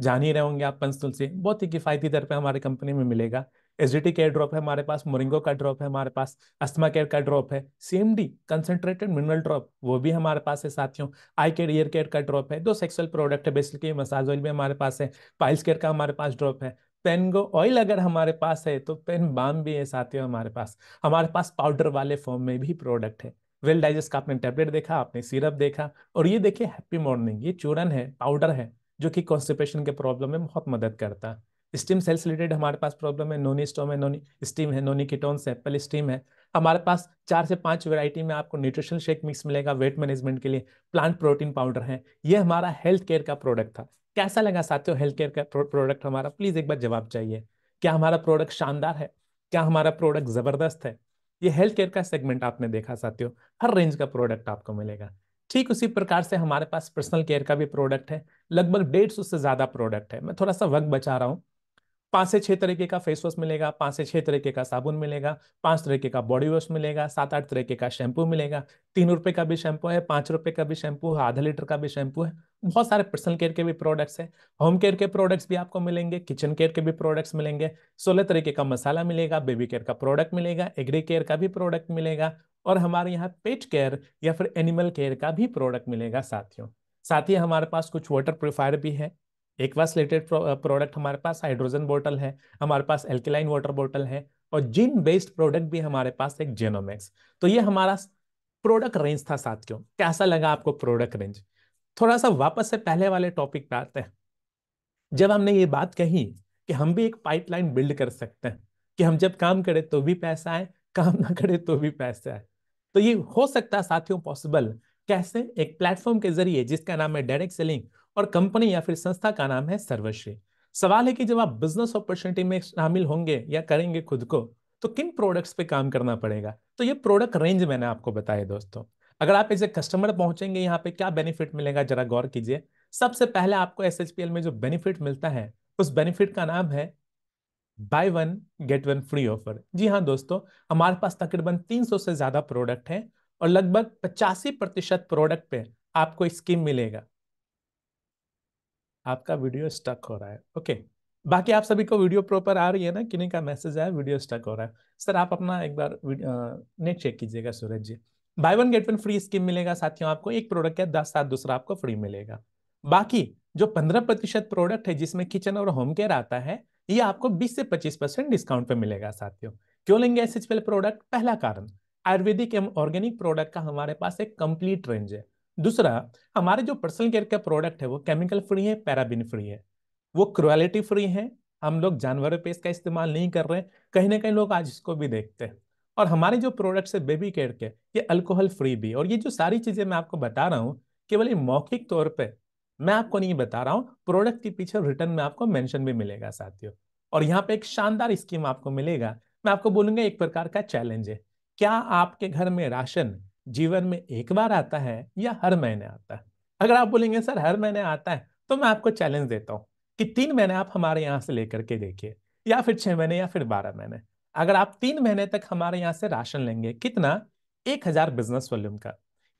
जान ही रहे होंगे आप पंचतुल से बहुत ही किफ़ायती दर पे हमारे कंपनी में मिलेगा S D T care drop है हमारे पास मोरिंगो का ड्रॉप है हमारे पास अस्थमा केयर का ड्रॉप है C M D concentrated mineral drop वो भी हमारे पास है साथियों आई केयर ईयर केयर का ड्रॉप है दो सेक्सुअल प्रोडक्ट है बेसिकली मसाज ऑयल भी हमारे पास है पाइल्स केयर का हमारे पास ड्रॉप है पेनगो ऑयल अगर हमारे पास है तो पेन बाम भी है साथियों हमारे पास हमारे पास पाउडर वाले फॉर्म में भी प्रोडक्ट है वेल डाइजेस्ट का आपने टैबलेट देखा आपने सिरप देखा और ये देखिए हैप्पी मॉर्निंग ये चूरन है पाउडर है जो कि कॉन्स्टिपेशन के प्रॉब्लम में बहुत मदद करता है स्टीम सेल्स रिलेटेड हमारे पास प्रॉब्लम है नोनी स्टोम है नोनी स्टीम है नोनी है पहले स्टीम है हमारे पास चार से पांच वैरायटी में आपको न्यूट्रिशन शेक मिक्स मिलेगा वेट मैनेजमेंट के लिए प्लांट प्रोटीन पाउडर है ये हमारा हेल्थ केयर का प्रोडक्ट था कैसा लगा साथियों हेल्थ केयर का प्रोडक्ट हमारा प्लीज एक बार जवाब चाहिए क्या हमारा प्रोडक्ट शानदार है क्या हमारा प्रोडक्ट जबरदस्त है ये हेल्थ केयर का सेगमेंट आपने देखा साथियों हर रेंज का प्रोडक्ट आपको मिलेगा ठीक उसी प्रकार से हमारे पास पर्सनल केयर का भी प्रोडक्ट है लगभग डेढ़ सौ से ज़्यादा प्रोडक्ट है मैं थोड़ा सा वक्त बचा रहा हूँ पांच से छह तरीके का फेस वॉश मिलेगा पांच से छह तरीके का साबुन मिलेगा पांच तरीके का बॉडी वॉश मिलेगा सात आठ तरीके का शैम्पू मिलेगा तीन रुपए का भी शैम्पू है पांच रुपए का भी शैम्पू है आधा लीटर का भी शैम्पू है बहुत सारे पर्सनल केयर के भी प्रोडक्ट्स है होम केयर के प्रोडक्ट्स भी आपको मिलेंगे किचन केयर के भी प्रोडक्ट्स मिलेंगे सोलह तरीके का मसाला मिलेगा बेबी केयर का प्रोडक्ट मिलेगा एग्री केयर का भी प्रोडक्ट मिलेगा और हमारे यहाँ पेट केयर या फिर एनिमल केयर का भी प्रोडक्ट मिलेगा साथियों साथ ही हमारे पास कुछ वाटर प्योरीफायर भी है एक्वास रिलेटेड प्रोडक्ट हमारे पास हाइड्रोजन बोटल है हमारे पास एल्किलाइन वाटर बोटल है और जिन बेस्ड प्रोडक्ट भी हमारे पास एक जेनोमैक्स तो ये हमारा प्रोडक्ट रेंज था साथियों कैसा लगा आपको प्रोडक्ट रेंज थोड़ा सा वापस से पहले वाले टॉपिक पे आते हैं जब हमने ये बात कही कि हम भी एक पाइपलाइन बिल्ड कर सकते हैं कि हम जब काम करें तो भी पैसा आए काम ना करें तो भी पैसा आए तो ये हो सकता है साथियों पॉसिबल कैसे एक प्लेटफॉर्म के जरिए जिसका नाम है डायरेक्ट सेलिंग और कंपनी या फिर संस्था का नाम है सर्वश्री सवाल है कि जब आप बिजनेस अपॉर्चुनिटी में शामिल होंगे या करेंगे खुद को तो किन प्रोडक्ट्स पे काम करना पड़ेगा तो ये प्रोडक्ट रेंज मैंने आपको बताया दोस्तों अगर आप एज ए कस्टमर पहुंचेंगे यहाँ पे क्या बेनिफिट मिलेगा जरा गौर कीजिए सबसे पहले आपको एस में जो बेनिफिट मिलता है उस बेनिफिट का नाम है buy one get one free offer जी हाँ दोस्तों हमारे पास तकरीबन 300 से ज़्यादा प्रोडक्ट हैं और लगभग पचासी प्रतिशत प्रोडक्ट पे आपको स्कीम मिलेगा आपका वीडियो स्टक हो रहा है ओके बाकी आप सभी को वीडियो प्रॉपर आ रही है ना किन्हीं का मैसेज आया वीडियो स्टक हो रहा है सर आप अपना एक बार नेट चेक कीजिएगा Suraj ji buy one get one free scheme मिलेगा साथियों आपको एक प्रोडक्ट है दस साथ दूसरा आपको फ्री मिलेगा बाकी जो पंद्रह प्रतिशत प्रोडक्ट है जिसमें किचन और होम केयर आता है ये आपको बीस से पच्चीस परसेंट डिस्काउंट पे मिलेगा साथियों क्यों लेंगे एस प्रोडक्ट पहला कारण आयुर्वेदिक एवं ऑर्गेनिक प्रोडक्ट का हमारे पास एक कंप्लीट रेंज है दूसरा हमारे जो पर्सनल केयर का प्रोडक्ट है वो केमिकल फ्री है पैराबिन फ्री है वो क्रुअलिटी फ्री है हम लोग जानवरों पे इसका इस्तेमाल नहीं कर रहे कहीं ना कहीं लोग आज इसको भी देखते हैं और हमारे जो प्रोडक्ट्स है बेबी केयर के ये अल्कोहल फ्री भी और ये जो सारी चीज़ें मैं आपको बता रहा हूँ केवल मौखिक तौर पर मैं आपको नहीं बता रहा हूँ प्रोडक्ट के पीछे रिटर्न में आपको मैंशन भी मिलेगा साथियों और यहाँ पर एक शानदार स्कीम आपको मिलेगा मैं आपको बोलूँगा एक प्रकार का चैलेंज है क्या आपके घर में राशन जीवन में एक बार आता है या हर महीने आता है अगर आप बोलेंगे सर हर महीने आता है तो मैं आपको चैलेंज देता हूँ कि तीन महीने आप हमारे यहाँ से लेकर के देखिए या फिर छह महीने या फिर बारह महीने अगर आप तीन महीने तक हमारे यहाँ से राशन लेंगे कितना एक हजार बिजनेस वॉल्यूम का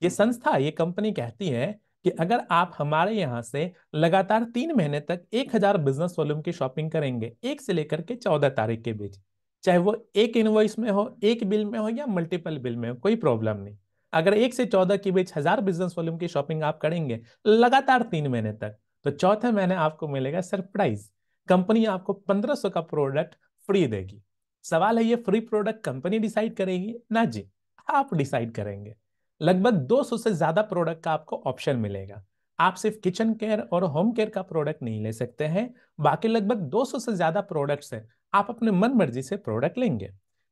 ये संस्था ये कंपनी कहती है कि अगर आप हमारे यहाँ से लगातार तीन महीने तक एक हजार बिजनेस वॉल्यूम की शॉपिंग करेंगे एक से लेकर के चौदह तारीख के बीच चाहे वो एक इनवॉइस में हो एक बिल में हो या मल्टीपल बिल में हो कोई प्रॉब्लम नहीं अगर एक से चौदह के बीच हजार बिजनेस वॉल्यूम की शॉपिंग आप करेंगे लगातार तीन महीने तक तो चौथे महीने आपको मिलेगा सरप्राइज कंपनी आपको पंद्रह सौ का प्रोडक्ट फ्री देगी सवाल है ये फ्री प्रोडक्ट कंपनी डिसाइड करेगी ना जी आप डिसाइड करेंगे लगभग 200 से ज्यादा प्रोडक्ट का आपको ऑप्शन मिलेगा आप सिर्फ किचन केयर और होम केयर का प्रोडक्ट नहीं ले सकते हैं बाकी लगभग 200 से ज्यादा प्रोडक्ट्स हैं आप अपने मन मर्जी से प्रोडक्ट लेंगे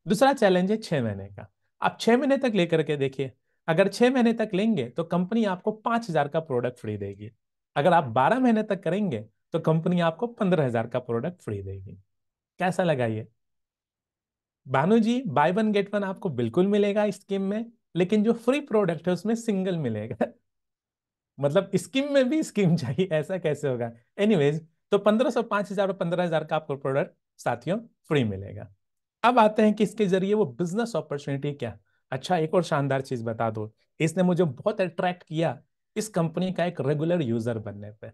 दूसरा चैलेंज है छह महीने का आप छह महीने तक लेकर के देखिए अगर छह महीने तक लेंगे तो कंपनी आपको पांच हजार का प्रोडक्ट फ्री देगी अगर आप बारह महीने तक करेंगे तो कंपनी आपको पंद्रह हजार का प्रोडक्ट फ्री देगी कैसा लगा ये Bhanu ji buy one get one आपको बिल्कुल मिलेगा स्कीम में लेकिन जो फ्री प्रोडक्ट है उसमें सिंगल मिलेगा मतलब स्कीम में भी स्कीम चाहिए ऐसा कैसे होगा एनीवेज तो पंद्रह सौ पांच हजार और पंद्रह हजार का आपको प्रोडक्ट साथियों फ्री मिलेगा अब आते हैं कि इसके जरिए वो बिजनेस अपॉर्चुनिटी क्या अच्छा एक और शानदार चीज बता दो इसने मुझे बहुत अट्रैक्ट किया इस कंपनी का एक रेगुलर यूजर बनने पे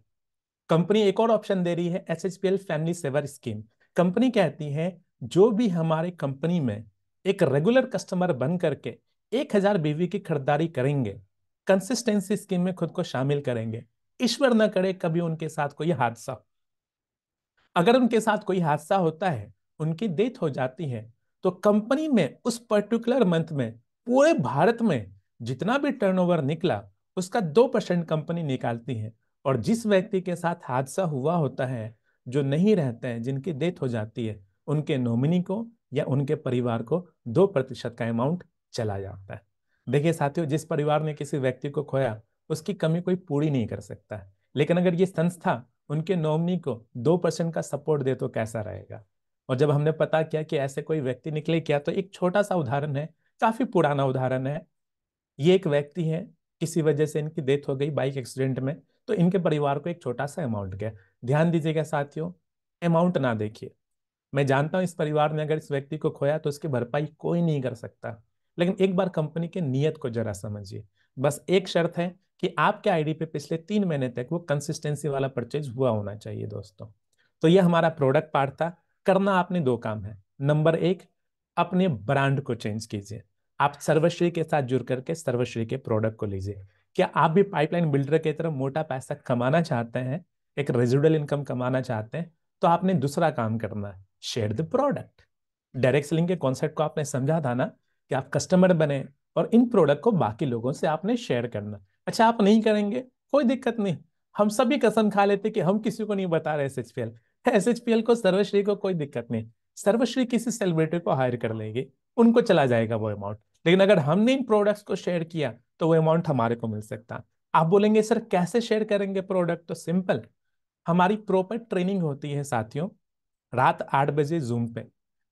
कंपनी एक और ऑप्शन दे रही है S H P L family saver scheme company कहती है जो भी हमारे कंपनी में एक रेगुलर कस्टमर बन करके एक हजार बीवी की खरीदारी करेंगे कंसिस्टेंसी स्कीम में खुद को शामिल करेंगे ईश्वर न करे कभी उनके साथ कोई हादसा अगर उनके साथ कोई हादसा होता है उनकी डेथ हो जाती है तो कंपनी में उस पर्टिकुलर मंथ में पूरे भारत में जितना भी टर्नओवर निकला उसका दो परसेंट कंपनी निकालती है और जिस व्यक्ति के साथ हादसा हुआ होता है जो नहीं रहते हैं जिनकी डेथ हो जाती है उनके नॉमिनी को या उनके परिवार को दो प्रतिशत का अमाउंट चला जाता है देखिए साथियों जिस परिवार ने किसी व्यक्ति को खोया उसकी कमी कोई पूरी नहीं कर सकता लेकिन अगर ये संस्था उनके नॉमिनी को दो परसेंट का सपोर्ट दे तो कैसा रहेगा और जब हमने पता किया कि ऐसे कोई व्यक्ति निकले क्या तो एक छोटा सा उदाहरण है काफी पुराना उदाहरण है ये एक व्यक्ति है किसी वजह से इनकी डेथ हो गई बाइक एक्सीडेंट में तो इनके परिवार को एक छोटा सा अमाउंट गया ध्यान दीजिएगा साथियों अमाउंट ना देखिए मैं जानता हूँ इस परिवार ने अगर इस व्यक्ति को खोया तो उसकी भरपाई कोई नहीं कर सकता लेकिन एक बार कंपनी के नियत को जरा समझिए बस एक शर्त है कि आपके आईडी पे पिछले तीन महीने तक वो कंसिस्टेंसी वाला परचेज हुआ होना चाहिए दोस्तों तो ये हमारा प्रोडक्ट पार्ट था करना आपने दो काम है नंबर एक अपने ब्रांड को चेंज कीजिए आप सर्वश्री के साथ जुड़ करके सर्वश्री के प्रोडक्ट को लीजिए क्या आप भी पाइपलाइन बिल्डर की तरफ मोटा पैसा कमाना चाहते हैं एक रेजिडल इनकम कमाना चाहते हैं तो आपने दूसरा काम करना है share the product direct selling के कॉन्सेप्ट को आपने समझा था ना कि आप कस्टमर बने और इन प्रोडक्ट को बाकी लोगों से आपने शेयर करना अच्छा आप नहीं करेंगे कोई दिक्कत नहीं हम सभी कसम खा लेते कि हम किसी को नहीं बता रहे एस एच पी एल को सर्वश्री को कोई दिक्कत नहीं सर्वश्री किसी सेलिब्रिटी को हायर कर लेगी उनको चला जाएगा वो अमाउंट लेकिन अगर हमने इन प्रोडक्ट्स को शेयर किया तो वो अमाउंट हमारे को मिल सकता आप बोलेंगे सर कैसे शेयर करेंगे प्रोडक्ट तो सिंपल हमारी प्रॉपर ट्रेनिंग होती है साथियों रात आठ बजे जूम पे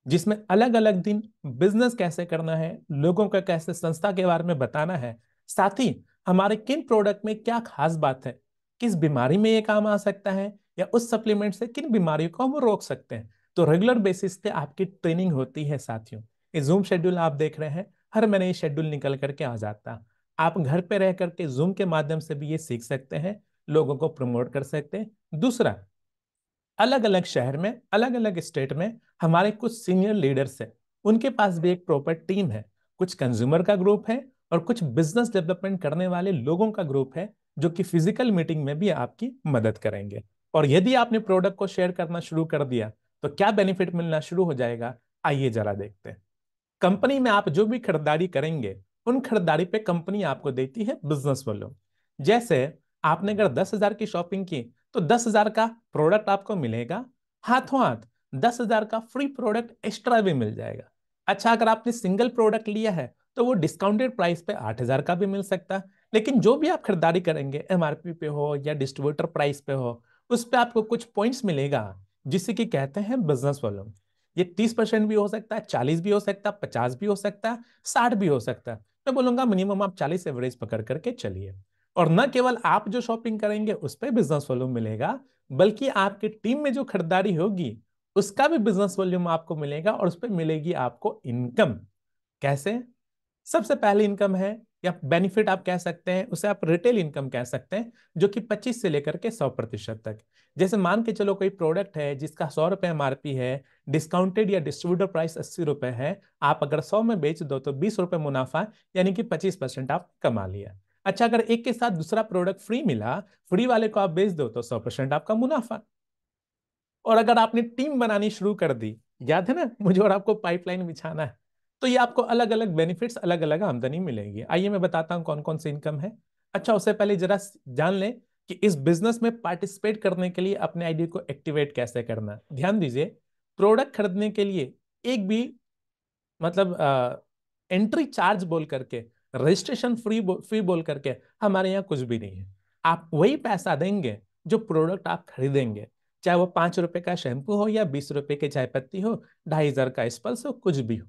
जिसमें अलग अलग दिन बिजनेस कैसे करना है लोगों का कैसे संस्था के बारे में बताना है साथ ही हमारे किन प्रोडक्ट में क्या खास बात है किस बीमारी में ये काम आ सकता है या उस सप्लीमेंट से किन बीमारियों को हम रोक सकते हैं तो रेगुलर बेसिस पे आपकी ट्रेनिंग होती है साथियों ये जूम शेड्यूल आप देख रहे हैं हर महीने ये शेड्यूल निकल करके आ जाता आप घर पे रह करके जूम के माध्यम से भी ये सीख सकते हैं लोगों को प्रमोट कर सकते हैं दूसरा अलग अलग शहर में अलग अलग स्टेट में हमारे कुछ सीनियर लीडर्स है उनके पास भी एक प्रॉपर टीम है कुछ कंज्यूमर का ग्रुप है और कुछ बिजनेस डेवलपमेंट करने वाले लोगों का ग्रुप है जो कि फिजिकल मीटिंग में भी आपकी मदद करेंगे और यदि आपने प्रोडक्ट को शेयर करना शुरू कर दिया तो क्या बेनिफिट मिलना शुरू हो जाएगा आइए जरा देखते हैं कंपनी में आप जो भी खरीदारी करेंगे उन खरीदारी पे कंपनी आपको देती है बिजनेस वैल्यू जैसे आपने अगर दस हजार की शॉपिंग की तो दस हजार का प्रोडक्ट आपको मिलेगा हाथों हाथ दस हजार का फ्री प्रोडक्ट एक्स्ट्रा भी मिल जाएगा अच्छा अगर आपने सिंगल प्रोडक्ट लिया है तो वो डिस्काउंटेड प्राइस पे आठ हजार का भी मिल सकता है लेकिन जो भी आप खरीदारी करेंगे एमआरपी पे हो या डिस्ट्रीब्यूटर प्राइस पे हो उस पर आपको कुछ पॉइंट्स मिलेगा जिसे कि कहते हैं बिजनेस वॉल्यूम ये तीस परसेंट भी हो सकता है चालीस भी हो सकता है पचास भी हो सकता है साठ भी हो सकता है मैं बोलूंगा मिनिमम आप चालीस एवरेज पकड़ करके चलिए और न केवल आप जो शॉपिंग करेंगे उस पर बिजनेस वॉल्यूम मिलेगा बल्कि आपके टीम में जो खरीदारी होगी उसका भी बिजनेस वॉल्यूम आपको मिलेगा और उस पर मिलेगी आपको इनकम कैसे सबसे पहले इनकम है या बेनिफिट आप कह सकते हैं उसे आप रिटेल इनकम कह सकते हैं जो कि 25 से लेकर के 100 प्रतिशत तक जैसे मान के चलो कोई प्रोडक्ट है जिसका सौ रुपये एम है डिस्काउंटेड या डिस्ट्रीब्यूटर प्राइस अस्सी रुपये है आप अगर सौ में बेच दो तो बीस रुपये मुनाफा यानी कि पच्चीस परसेंट आप कमा लिया अच्छा अगर एक के साथ दूसरा प्रोडक्ट फ्री मिला फ्री वाले को आप बेच दो तो सौ परसेंट आपका मुनाफा और अगर आपने टीम बनानी शुरू कर दी याद है ना मुझे और आपको पाइपलाइन बिछाना है तो ये आपको अलग अलग बेनिफिट्स अलग अलग आमदनी मिलेगी आइए मैं बताता हूँ कौन कौन से इनकम है अच्छा उससे पहले जरा जान लें कि इस बिजनेस में पार्टिसिपेट करने के लिए अपने आईडी को एक्टिवेट कैसे करना ध्यान दीजिए प्रोडक्ट खरीदने के लिए एक भी मतलब आ, एंट्री चार्ज बोल करके रजिस्ट्रेशन फ्री बो, फी बोल करके हमारे यहाँ कुछ भी नहीं है आप वही पैसा देंगे जो प्रोडक्ट आप खरीदेंगे चाहे वो पाँच रुपये का शैम्पू हो या बीस रुपये की चाय पत्ती हो ढाई हज़ार का स्पल्स हो कुछ भी हो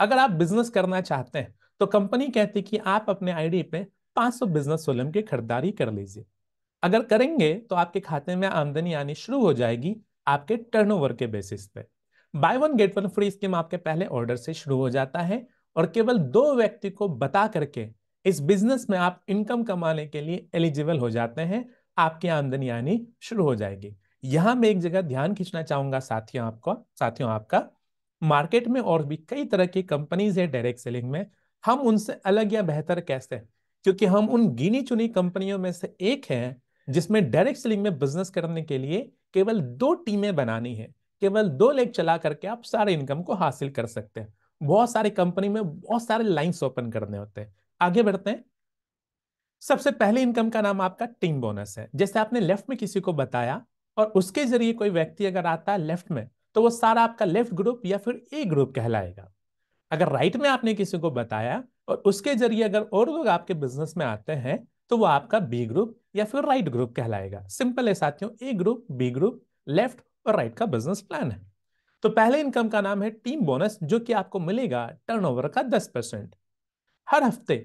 अगर आप बिजनेस करना चाहते हैं तो कंपनी कहती कि आप अपने आईडी पे 500 बिजनेस सोलम की खरीदारी कर लीजिए अगर करेंगे तो आपके खाते में आमदनी आनी शुरू हो जाएगी आपके टर्नओवर के बेसिस पे buy one get one free scheme आपके पहले ऑर्डर से शुरू हो जाता है और केवल दो व्यक्ति को बता करके इस बिजनेस में आप इनकम कमाने के लिए एलिजिबल हो जाते हैं आपकी आमदनी आनी शुरू हो जाएगी यहां मैं एक जगह ध्यान खींचना चाहूंगा साथियों आपको साथियों आपका मार्केट में और भी कई तरह की कंपनीज है डायरेक्ट सेलिंग में हम उनसे अलग या बेहतर कैसे हैं क्योंकि हम उन गिनी चुनी कंपनियों में से एक हैं जिसमें डायरेक्ट सेलिंग में बिजनेस करने के लिए केवल दो टीमें बनानी है केवल दो लेग चला करके आप सारे इनकम को हासिल कर सकते हैं बहुत सारी कंपनी में बहुत सारे लाइंस ओपन करने होते हैं आगे बढ़ते हैं सबसे पहले इनकम का नाम आपका टीम बोनस है जैसे आपने लेफ्ट में किसी को बताया और उसके जरिए कोई व्यक्ति अगर आता है लेफ्ट में तो वो सारा आपका लेफ्ट ग्रुप या फिर ए ग्रुप कहलाएगा अगर राइट में आपने किसी को बताया और उसके जरिए अगर और लोग आपके बिजनेस में आते हैं तो वो आपका बी ग्रुप या फिर राइट ग्रुप कहलाएगा सिंपल है साथियों A group B group left और राइट का बिजनेस प्लान है तो पहले इनकम का नाम है टीम बोनस जो कि आपको मिलेगा टर्नओवर का दस परसेंट हर हफ्ते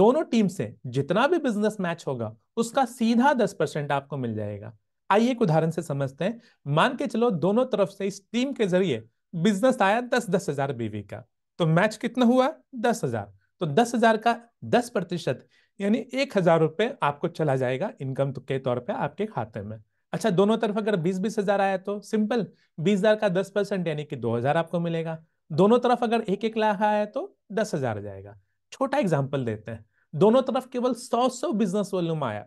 दोनों टीम से जितना भी बिजनेस मैच होगा उसका सीधा दस परसेंट आपको मिल जाएगा आइए एक उदाहरण से समझते हैं मान के चलो दोनों तरफ से इस टीम के जरिए बिजनेस आया दस दस हजार बीवी का तो मैच कितना हुआ दस हजार तो दस हजार का दस प्रतिशत यानी एक हजार रुपये आपको चला जाएगा इनकम तो के तौर पे आपके खाते में अच्छा दोनों तरफ अगर बीस बीस हजार आया तो सिंपल बीस हजार का दस परसेंट यानी कि दो हजार आपको मिलेगा दोनों तरफ अगर एक एक लाख आया तो दस हजार जाएगा छोटा एग्जाम्पल देते हैं दोनों तरफ केवल सौ सौ बिजनेस वॉल्यूम आया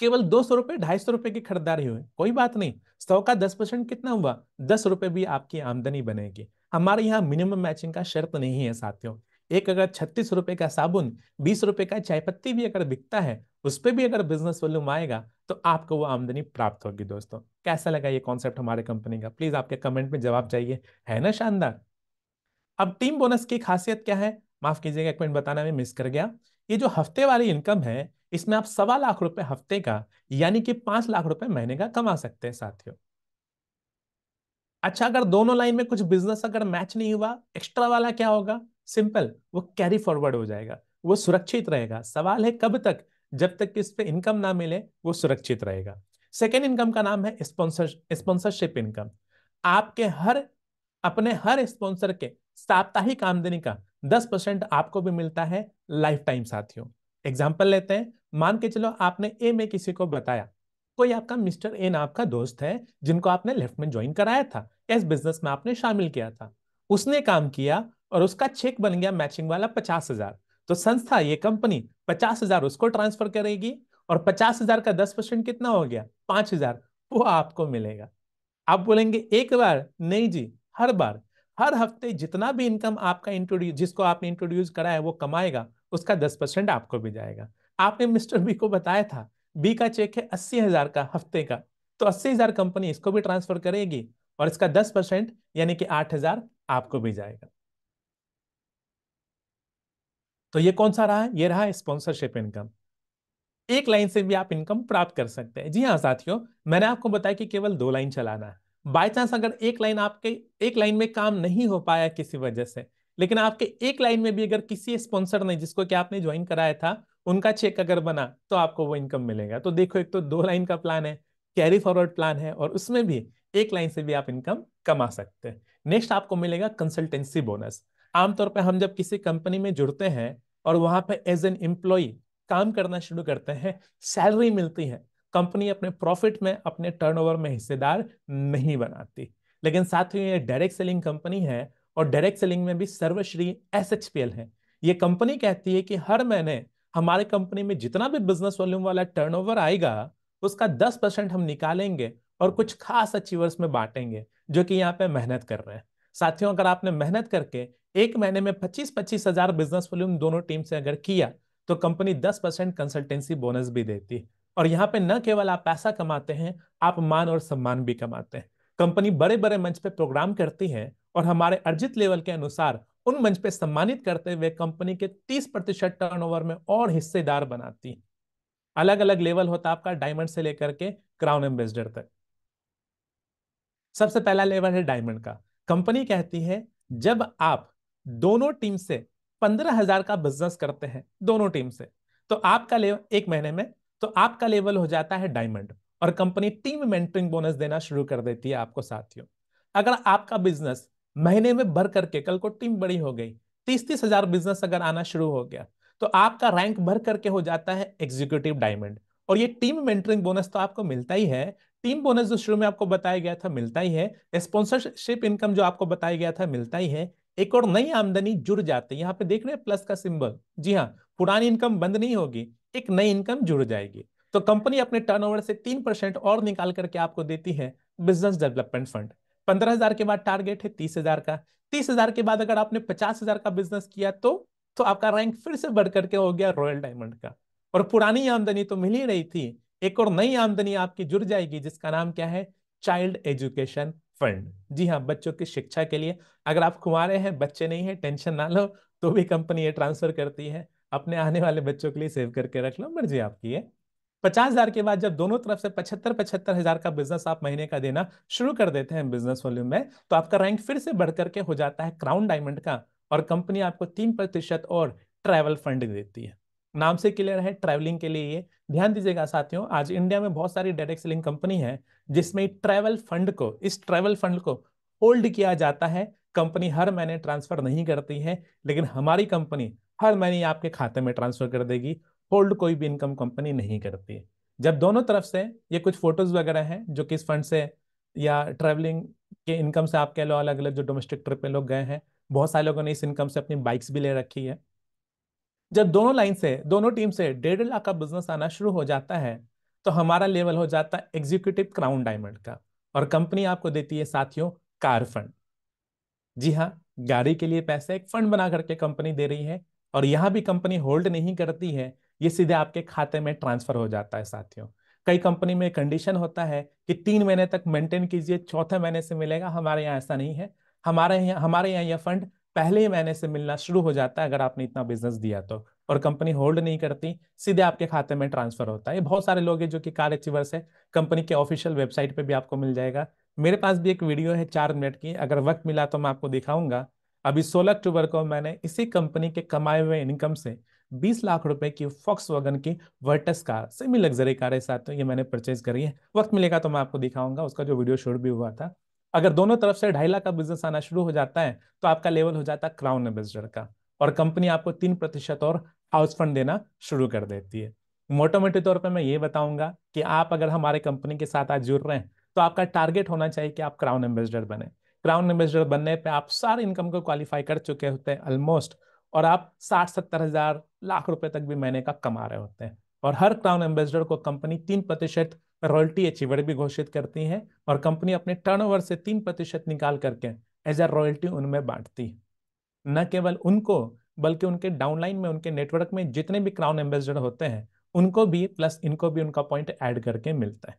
केवल दो सौ रुपए ढाई सौ रुपए की खरीदारी हुई कोई बात नहीं सौ का दस परसेंट कितना हुआ दस रुपए भी आपकी आमदनी बनेगी हमारे यहाँ मिनिमम मैचिंग का शर्त नहीं है साथियों एक अगर छत्तीस रुपए का साबुन बीस रुपए का चाय पत्ती भी अगर बिकता है उस पर भी अगर बिजनेस वॉल्यूम आएगा तो आपको वो आमदनी प्राप्त होगी दोस्तों कैसा लगा ये कॉन्सेप्ट हमारे कंपनी का प्लीज आपके कमेंट में जवाब चाहिए है ना शानदार अब टीम बोनस की खासियत क्या है माफ कीजिएगा एक मिनट बताना मैं मिस कर गया ये जो हफ्ते वाली इनकम है इसमें आप सवा लाख रुपए हफ्ते का यानी कि पांच लाख रुपए महीने का कमा सकते हैं साथियों अच्छा अगर दोनों लाइन में कुछ बिजनेस अगर मैच नहीं हुआ एक्स्ट्रा वाला क्या होगा सिंपल वो कैरी फॉरवर्ड हो जाएगा वो सुरक्षित रहेगा सवाल है कब तक जब तक कि इस पर इनकम ना मिले वो सुरक्षित रहेगा सेकेंड इनकम का नाम है स्पॉन्सर स्पॉन्सरशिप इनकम आपके हर अपने हर स्पॉन्सर के साप्ताहिक आमदनी का दस परसेंट आपको भी मिलता है लाइफ टाइम साथियों एग्जाम्पल लेते हैं मान के चलो आपने ए में किसी को बताया कोई आपका मिस्टर ए नाम का दोस्त है जिनको आपने लेफ्ट में ज्वाइन कराया था इस बिजनेस में आपने शामिल किया था उसने काम किया और उसका चेक बन गया मैचिंग वाला पचास हजार तो संस्था ये कंपनी पचास हजार उसको ट्रांसफर करेगी और पचास हजार का दस परसेंट कितना हो गया पांच हजार वो आपको मिलेगा आप बोलेंगे एक बार नहीं जी हर बार हर हफ्ते जितना भी इनकम आपका इंट्रोड्यूस जिसको आपने इंट्रोड्यूस करा है वो कमाएगा उसका दस परसेंट आपको भी जाएगा आपने मिस्टर बी को बताया था बी का चेक है अस्सी हजार का हफ्ते का तो अस्सी हजार कंपनी इसको भी ट्रांसफर करेगी और इसका दस परसेंट यानी कि आठ हजार आपको भी जाएगा तो ये कौन सा रहा है ये रहा स्पॉन्सरशिप इनकम एक लाइन से भी आप इनकम प्राप्त कर सकते हैं जी हाँ साथियों मैंने आपको बताया कि केवल दो लाइन चलाना है बाई चांस अगर एक लाइन आपके एक लाइन में काम नहीं हो पाया किसी वजह से लेकिन आपके एक लाइन में भी अगर किसी स्पॉन्सर ने जिसको कि आपने ज्वाइन कराया था उनका चेक अगर बना तो आपको वो इनकम मिलेगा तो देखो एक तो दो लाइन का प्लान है कैरी फॉरवर्ड प्लान है और उसमें भी एक लाइन से भी आप इनकम कमा सकते हैं नेक्स्ट आपको मिलेगा कंसल्टेंसी बोनस आमतौर पर हम जब किसी कंपनी में जुड़ते हैं और वहां पर एज एन एम्प्लॉय काम करना शुरू करते हैं सैलरी मिलती है कंपनी अपने प्रॉफिट में अपने टर्नओवर में हिस्सेदार नहीं बनाती लेकिन साथ ही ये डायरेक्ट सेलिंग कंपनी है और डायरेक्ट सेलिंग में भी Sarvashree S H P L है ये कंपनी कहती है कि हर महीने हमारे कंपनी में जितना भी बिजनेस वॉल्यूम वाला टर्नओवर आएगा उसका दस परसेंट हम निकालेंगे और कुछ खास अचीवर्स में बांटेंगे जो कि यहाँ पे मेहनत कर रहे हैं साथियों अगर आपने मेहनत करके एक महीने में पच्चीस पच्चीस हजार बिजनेस वॉल्यूम दोनों टीम से अगर किया तो कंपनी दस परसेंट कंसल्टेंसी बोनस भी देती है और यहाँ पे न केवल आप पैसा कमाते हैं आप मान और सम्मान भी कमाते हैं कंपनी बड़े बड़े मंच पे प्रोग्राम करती है और हमारे अर्जित लेवल के अनुसार उन मंच पे सम्मानित करते हुए कंपनी के 30 प्रतिशत टर्न में और हिस्सेदार बनाती है अलग अलग लेवल होता आपका डायमंड से लेकर के क्राउन एम्बेसडर तक सबसे पहला लेवल है डायमंड का कंपनी कहती है जब आप दोनों टीम से पंद्रह हजार का बिजनेस करते हैं दोनों टीम से तो आपका लेवल एक महीने में तो आपका लेवल हो जाता है डायमंड और कंपनी टीम मेंटरिंग बोनस देना शुरू कर देती है आपको साथियों अगर आपका बिजनेस महीने में भर करके कल को टीम बड़ी हो गई तीस तीस हजार बिजनेस अगर आना शुरू हो गया तो आपका रैंक भर करके हो जाता है एग्जीक्यूटिव डायमंड और ये टीम मेंटरिंग बोनस तो आपको मिलता ही है टीम बोनस जो शुरू में आपको बताया गया था मिलता ही है स्पॉन्सरशिप इनकम जो आपको बताया गया था मिलता ही है एक और नई आमदनी जुड़ जाती है यहाँ पे देख रहे हैं प्लस का सिंबल जी हाँ पुरानी इनकम बंद नहीं होगी एक नई इनकम जुड़ जाएगी तो कंपनी अपने टर्नओवर से तीन परसेंट और निकाल करके आपको देती है बिजनेस डेवलपमेंट फंड पंद्रह हजार के बाद टारगेट है तीस हजार का तीस हजार के बाद अगर आपने पचास हजार का बिजनेस किया तो तो आपका रैंक फिर से बढ़ करके हो गया रॉयल डायमंड का और पुरानी आमदनी तो मिल ही रही थी एक और नई आमदनी आपकी जुड़ जाएगी जिसका नाम क्या है चाइल्ड एजुकेशन फंड जी हाँ बच्चों की शिक्षा के लिए अगर आप कुमारे हैं बच्चे नहीं है टेंशन ना लो तो भी कंपनी ये ट्रांसफर करती है अपने आने वाले बच्चों के लिए सेव करके रख लो मर्जी आपकी है पचास हजार के बाद जब दोनों तरफ से पचहत्तर पचहत्तर हजार का बिजनेस आप महीने का देना शुरू कर देते हैं बिजनेस वॉल्यूम में तो आपका रैंक फिर से बढ़ करके हो जाता है क्राउन डायमंड का और कंपनी आपको तीन प्रतिशत और ट्रैवल फंड देती है नाम से क्लियर है ट्रैवलिंग के लिए ये ध्यान दीजिएगा साथियों आज इंडिया में बहुत सारी डायरेक्ट सेलिंग कंपनी है जिसमें ट्रैवल फंड को इस ट्रैवल फंड को होल्ड किया जाता है कंपनी हर महीने ट्रांसफर नहीं करती है लेकिन हमारी कंपनी हर महीने आपके खाते में ट्रांसफर कर देगी होल्ड कोई भी इनकम कंपनी नहीं करती है जब दोनों तरफ से ये कुछ फोटोज वगैरह हैं जो किस फंड से या ट्रैवलिंग के इनकम से आप कह लो अलग अलग जो डोमेस्टिक ट्रिप में लोग गए हैं बहुत सारे लोगों ने इस इनकम से अपनी बाइक्स भी ले रखी है जब दोनों लाइन से दोनों टीम से डेढ़ लाख का बिजनेस आना शुरू हो जाता है तो हमारा लेवल हो जाता है एग्जीक्यूटिव क्राउन डायमंड का और कंपनी आपको देती है साथियों कार फंड जी हाँ गाड़ी के लिए पैसे एक फंड बना करके कंपनी दे रही है और यहाँ भी कंपनी होल्ड नहीं करती है ये सीधे आपके खाते में ट्रांसफर हो जाता है साथियों कई कंपनी में कंडीशन होता है कि तीन महीने तक मेंटेन कीजिए चौथे महीने से मिलेगा हमारे यहाँ ऐसा नहीं है हमारे यहाँ हमारे यहाँ यह फंड पहले ही महीने से मिलना शुरू हो जाता है अगर आपने इतना बिजनेस दिया तो और कंपनी होल्ड नहीं करती सीधे आपके खाते में ट्रांसफर होता है बहुत सारे लोग हैं जो कि कार अचीवर्स है कंपनी के ऑफिशियल वेबसाइट पे भी आपको मिल जाएगा मेरे पास भी एक वीडियो है चार मिनट की अगर वक्त मिला तो मैं आपको दिखाऊंगा अभी सोलह अक्टूबर को मैंने इसी कंपनी के कमाए हुए इनकम से बीस लाख रुपए की फॉक्स वगन की Virtus car semi luxury car है साथ में ये मैंने परचेज करी है वक्त मिलेगा तो मैं आपको दिखाऊंगा उसका जो वीडियो शूट भी हुआ था अगर दोनों तरफ से ढाई लाख का बिजनेस आना शुरू हो जाता है तो आपका लेवल हो जाता है क्राउन एम्बेसडर का और कंपनी आपको तीन प्रतिशत और हाउस फंड देना शुरू कर देती है मोटोमोटी तौर पर मैं ये बताऊंगा कि आप अगर हमारे कंपनी के साथ आज जुड़ रहे हैं तो आपका टारगेट होना चाहिए कि आप क्राउन एम्बेसडर बने क्राउन एम्बेसडर बनने पर आप सारे इनकम को क्वालिफाई कर चुके होते हैं ऑलमोस्ट और आप साठ सत्तर हजार लाख रुपए तक भी महीने का कमा रहे होते हैं और हर क्राउन एम्बेसडर को कंपनी तीन प्रतिशत रॉयल्टी अचीवर भी घोषित करती है और कंपनी अपने टर्नओवर से तीन प्रतिशत निकाल करके एज अ रॉयल्टी उनमें बांटती है न केवल उनको बल्कि उनके डाउनलाइन में उनके नेटवर्क में जितने भी क्राउन एम्बेसडर होते हैं उनको भी प्लस इनको भी उनका पॉइंट ऐड करके मिलता है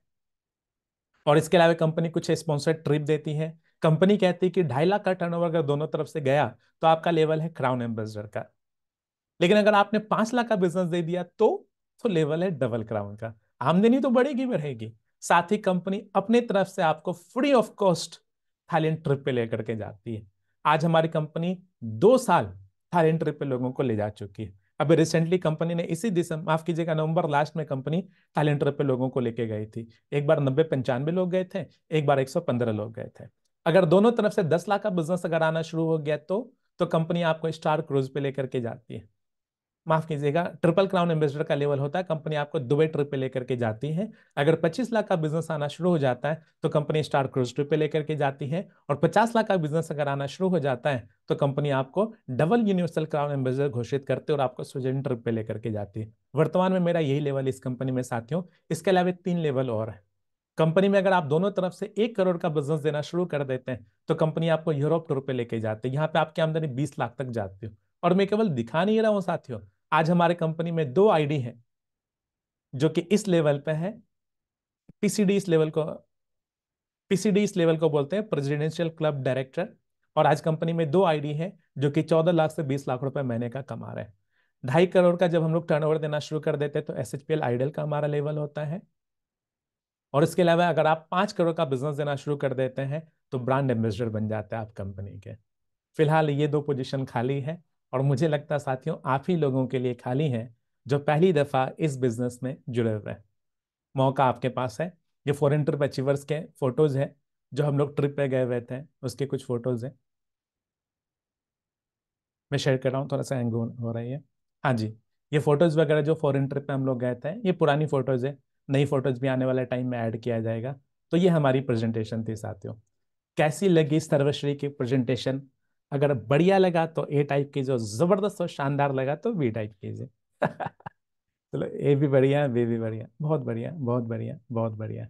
और इसके अलावा कंपनी कुछ स्पॉन्सर ट्रिप देती है कंपनी कहती है कि ढाई लाख का टर्नओवर अगर दोनों तरफ से गया तो आपका लेवल है क्राउन एम्बेसडर का लेकिन अगर आपने पांच लाख का बिजनेस दे दिया तो तो लेवल है डबल क्राउन का आमदनी तो बढ़ेगी बढ़ेगी साथ ही कंपनी अपने तरफ से आपको free of cost Thailand trip पे लेकर के जाती है आज हमारी कंपनी दो साल थाईलैंड ट्रिप पे लोगों को ले जा चुकी है अभी रिसेंटली कंपनी ने इसी दिसंबर माफ कीजिएगा नवंबर लास्ट में कंपनी थाईलैंड ट्रिप पे लोगों को लेके गई थी एक बार नब्बे पंचानवे लोग गए थे एक बार एक सौ पंद्रह लोग गए थे अगर दोनों तरफ से दस लाख का बिजनेस अगर आना शुरू हो गया तो तो कंपनी आपको स्टार क्रूज पे लेकर के जाती है माफ कीजिएगा ट्रिपल क्राउन एम्बेसडर का लेवल होता है कंपनी आपको दुबई ट्रिप पे लेकर के जाती है अगर 25 लाख का बिजनेस आना शुरू हो जाता है तो कंपनी स्टार क्रूज ट्रिप पे लेकर के जाती है और 50 लाख का बिजनेस अगर आना शुरू हो जाता है तो कंपनी आपको डबल यूनिवर्सल क्राउन एम्बेसडर घोषित करते और आपको स्विजन ट्रिप पे लेकर के जाती है वर्तमान में मेरा यही लेवल इस कंपनी में साथियों इसके अलावा तीन लेवल और है कंपनी में अगर आप दोनों तरफ से एक करोड़ का बिजनेस देना शुरू कर देते हैं तो कंपनी आपको यूरोप टूर पे लेके जाती है यहाँ पे आपकी आमदनी बीस लाख तक जाती हो और मैं केवल दिखा नहीं रहा हूँ साथियों आज हमारे कंपनी में दो आईडी है जो कि इस लेवल पे है पीसीडी इस लेवल को पीसीडी इस लेवल को बोलते हैं प्रेजिडेंशियल क्लब डायरेक्टर और आज कंपनी में दो आईडी है जो कि चौदह लाख से बीस लाख रुपए महीने का कमा रहे हैं ढाई करोड़ का जब हम लोग टर्नओवर देना शुरू कर देते हैं तो S H P L idol का हमारा लेवल होता है और इसके अलावा अगर आप पाँच करोड़ का बिजनेस देना शुरू कर देते हैं तो ब्रांड एम्बेसडर बन जाते हैं आप कंपनी के फिलहाल ये दो पोजीशन खाली है और मुझे लगता है साथियों आप ही लोगों के लिए खाली हैं जो पहली दफ़ा इस बिजनेस में जुड़े हुए हैं मौका आपके पास है ये फॉरन ट्रिप अचीवर्स के फोटोज़ हैं जो हम लोग ट्रिप पे गए हुए थे उसके कुछ फ़ोटोज़ हैं मैं शेयर कर रहा हूँ थोड़ा सा एंग हो रही है हाँ जी ये फ़ोटोज़ वगैरह जो फॉरन ट्रिप पे हम लोग गए थे ये पुरानी फ़ोटोज़ है नई फोटोज भी आने वाले टाइम में ऐड किया जाएगा तो ये हमारी प्रेजेंटेशन थी साथियों कैसी लगी सर्वश्री की प्रेजेंटेशन अगर बढ़िया लगा तो ए टाइप कीजिए जो ज़बरदस्त और शानदार लगा तो बी टाइप कीजिए चलो ए भी बढ़िया बी भी बढ़िया बहुत बढ़िया बहुत बढ़िया बहुत बढ़िया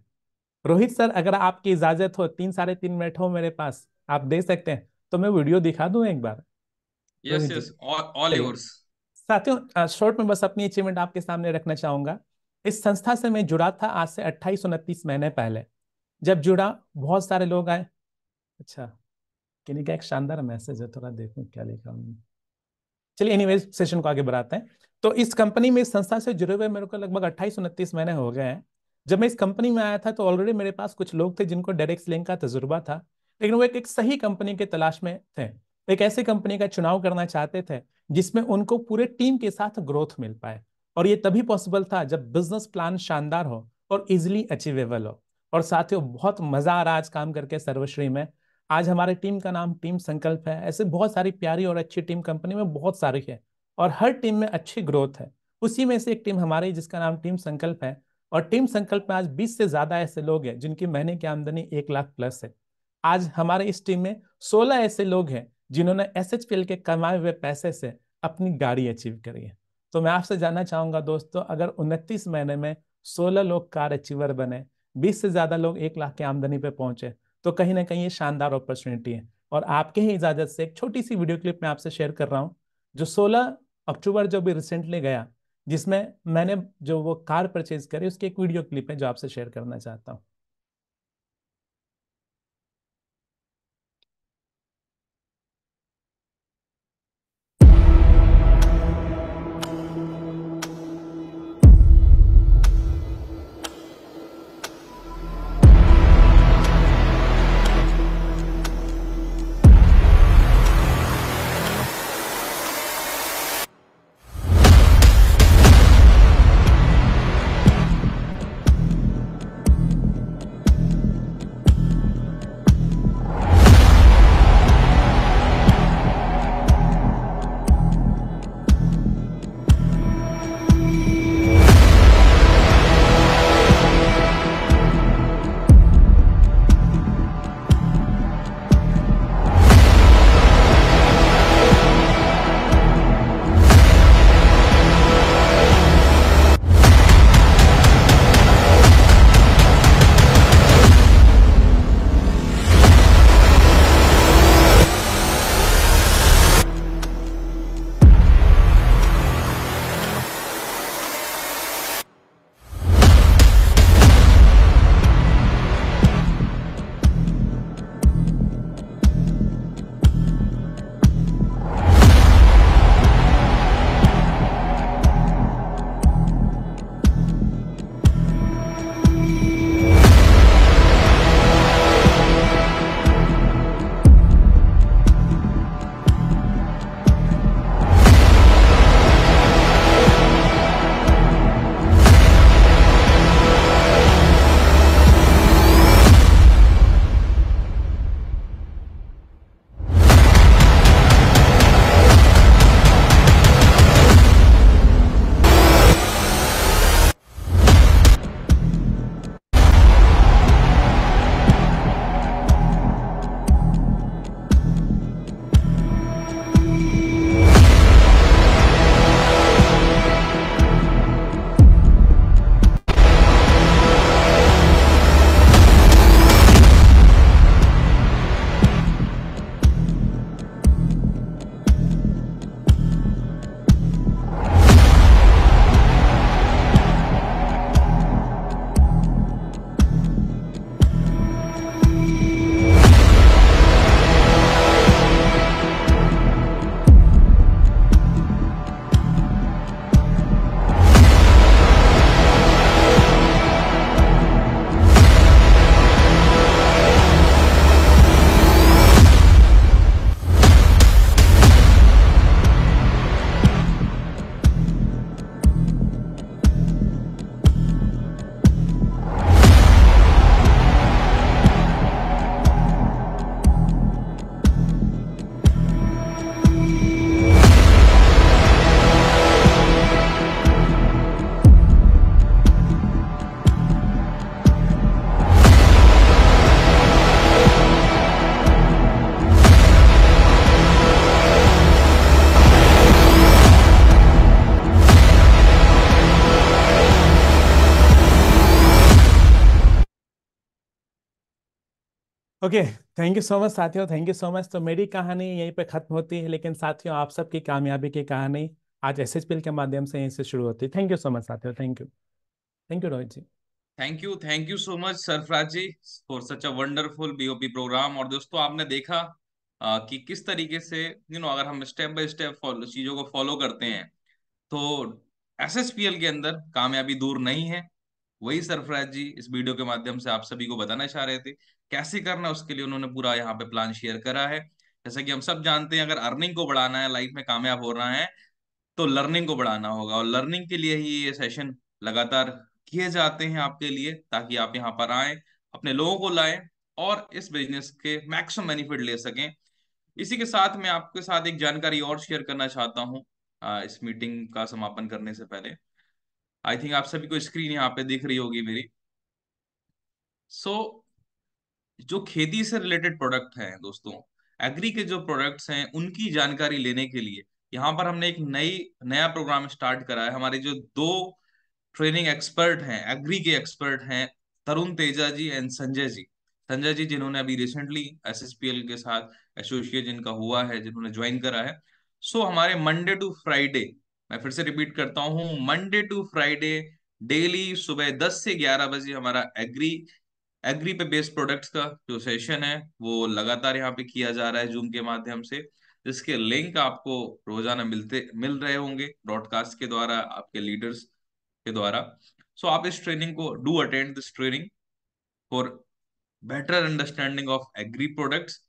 रोहित सर अगर आपकी इजाज़त हो तीन साढ़े तीन मिनट हो मेरे पास आप दे सकते हैं तो मैं वीडियो दिखा दू एक बार यस यस ऑल साथियों शॉर्ट में बस अपनी अचीवमेंट आपके सामने रखना चाहूंगा इस संस्था से मैं जुड़ा था आज से अट्ठाईस उनतीस महीने पहले जब जुड़ा बहुत सारे लोग आए अच्छा किन्हीं का एक शानदार मैसेज है थोड़ा देखूं क्या लिखा उन्होंने चलिए एनी सेशन को आगे बढ़ाते हैं तो इस कंपनी में इस संस्था से जुड़े हुए मेरे को लगभग अट्ठाईस उनतीस महीने हो गए हैं जब मैं इस कंपनी में आया था तो ऑलरेडी मेरे पास कुछ लोग थे जिनको डायरेक्ट सेलिंग का तजुर्बा था लेकिन वो एक, एक सही कंपनी के तलाश में थे एक ऐसी कंपनी का चुनाव करना चाहते थे जिसमें उनको पूरे टीम के साथ ग्रोथ मिल पाए और ये तभी पॉसिबल था जब बिजनेस प्लान शानदार हो और इजिली अचीवेबल हो और साथ ही बहुत मजा आ रहा आज काम करके सर्वश्री में आज हमारे टीम का नाम टीम संकल्प है ऐसे बहुत सारी प्यारी और अच्छी टीम कंपनी में बहुत सारी है और हर टीम में अच्छी ग्रोथ है उसी में से एक टीम हमारी जिसका नाम टीम संकल्प है और टीम संकल्प में आज 20 से ज्यादा ऐसे लोग हैं जिनकी महीने की आमदनी एक लाख प्लस है आज हमारे इस टीम में 16 ऐसे लोग हैं जिन्होंने एस के कमाए हुए पैसे से अपनी गाड़ी अचीव करी है तो मैं आपसे जानना चाहूंगा दोस्तों अगर उनतीस महीने में सोलह लोग कार अचीवर बने बीस से ज्यादा लोग एक लाख की आमदनी पे पहुंचे तो कहीं ना कहीं ये शानदार अपॉर्चुनिटी है और आपके ही इजाजत से एक छोटी सी वीडियो क्लिप मैं आपसे शेयर कर रहा हूँ जो सोलह अक्टूबर जो भी रिसेंटली गया जिसमें मैंने जो वो कार परचेज करी उसकी एक वीडियो क्लिप है जो आपसे शेयर करना चाहता हूँ okay thank you so much साथियों थैंक यू सो मच तो मेरी कहानी यहीं पे खत्म होती है लेकिन साथियों आप सबकी कामयाबी की कहानी आज एस एच के माध्यम से यहीं से शुरू होती है थैंक यू सो मच साथियों thank you thank you Rohit ji thank you thank you so much Sarfaraz ji for such a wonderful BOP program और दोस्तों आपने देखा आ, कि किस तरीके से यू नो अगर हम स्टेप बाय स्टेप चीजों को फॉलो करते हैं तो एस के अंदर कामयाबी दूर नहीं है वही सरफराज जी इस वीडियो के माध्यम से आप सभी को बताना चाह रहे थे कैसे करना उसके लिए उन्होंने पूरा यहाँ पे प्लान शेयर करा है जैसा कि हम सब जानते हैं अगर अर्निंग को बढ़ाना है लाइफ में कामयाब हो रहा है तो लर्निंग को बढ़ाना होगा और लर्निंग के लिए ही ये सेशन लगातार किए जाते हैं आपके लिए ताकि आप यहाँ पर आए अपने लोगों को लाए और इस बिजनेस के मैक्सिमम बेनिफिट ले सकें इसी के साथ मैं आपके साथ एक जानकारी और शेयर करना चाहता हूँ इस मीटिंग का समापन करने से पहले आई थिंक आप सभी को स्क्रीन यहाँ पे दिख रही होगी मेरी सो so, जो खेती से रिलेटेड प्रोडक्ट है दोस्तों एग्री के जो प्रोडक्ट्स हैं उनकी जानकारी लेने के लिए यहाँ पर हमने एक नई नया प्रोग्राम स्टार्ट करा है हमारे जो दो ट्रेनिंग एक्सपर्ट हैं एग्री के एक्सपर्ट हैं तरुण तेजा जी एंड संजय जी संजय जी जिन्होंने अभी रिसेंटली एस के साथ एसोसिएट जिनका हुआ है जिन्होंने ज्वाइन करा है सो so, हमारे मंडे टू फ्राइडे मैं फिर से रिपीट करता हूँ मंडे टू फ्राइडे डेली सुबह 10 से 11 बजे हमारा एग्री एग्री पे बेस्ड प्रोडक्ट्स का जो सेशन है वो लगातार यहाँ पे किया जा रहा है जूम के माध्यम से जिसके लिंक आपको रोजाना मिलते मिल रहे होंगे ब्रॉडकास्ट के द्वारा आपके लीडर्स के द्वारा सो so, आप इस ट्रेनिंग को do attend this training for better understanding of agri products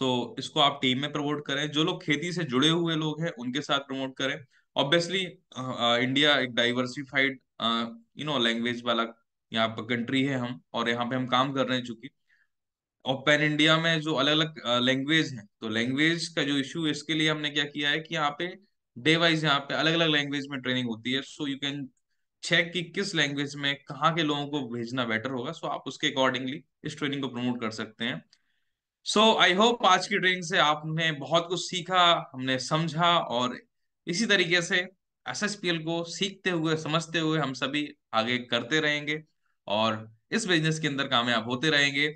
so इसको आप टीम में प्रमोट करें जो लोग खेती से जुड़े हुए लोग हैं उनके साथ प्रमोट करें ऑब्वियसली इंडिया uh, uh, एक डाइवर्सिफाइड यू नो लैंग्वेज वाला यहाँ पर कंट्री है हम और यहाँ पे हम काम कर रहे हैं चूंकि और पैन इंडिया में जो अलग अलग लैंग्वेज है तो लैंग्वेज का जो इश्यू है इसके लिए हमने क्या किया है कि यहाँ पे डे वाइज यहाँ पे अलग अलग लैंग्वेज में ट्रेनिंग होती है सो यू कैन चेक कि किस लैंग्वेज में कहाँ के लोगों को भेजना बेटर होगा सो so आप उसके अकॉर्डिंगली इस ट्रेनिंग को प्रमोट कर सकते हैं सो आई होप आज की ट्रेनिंग से आपने बहुत कुछ सीखा हमने समझा और इसी तरीके से एल को सीखते हुए समझते हुए हम सभी आगे करते रहेंगे और इस बिजनेस के अंदर कामयाब होते रहेंगे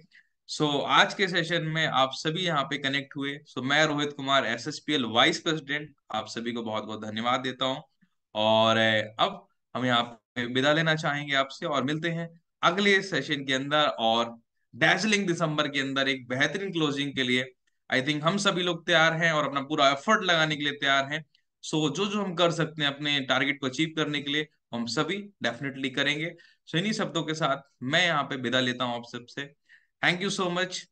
सो so, आज के सेशन में आप सभी यहाँ पे कनेक्ट हुए सो so, मैं Rohit Kumar S S P L vice president आप सभी को बहुत बहुत धन्यवाद देता हूँ और अब हम यहाँ पे विदा लेना चाहेंगे आपसे और मिलते हैं अगले सेशन के अंदर और डैजलिंग दिसंबर के अंदर एक बेहतरीन क्लोजिंग के लिए आई थिंक हम सभी लोग तैयार हैं और अपना पूरा एफर्ट लगाने के लिए तैयार हैं सो so, जो जो हम कर सकते हैं अपने टारगेट को अचीव करने के लिए हम सभी डेफिनेटली करेंगे सो so, इन्हीं शब्दों के साथ मैं यहाँ पे विदा लेता हूँ आप सबसे थैंक यू सो मच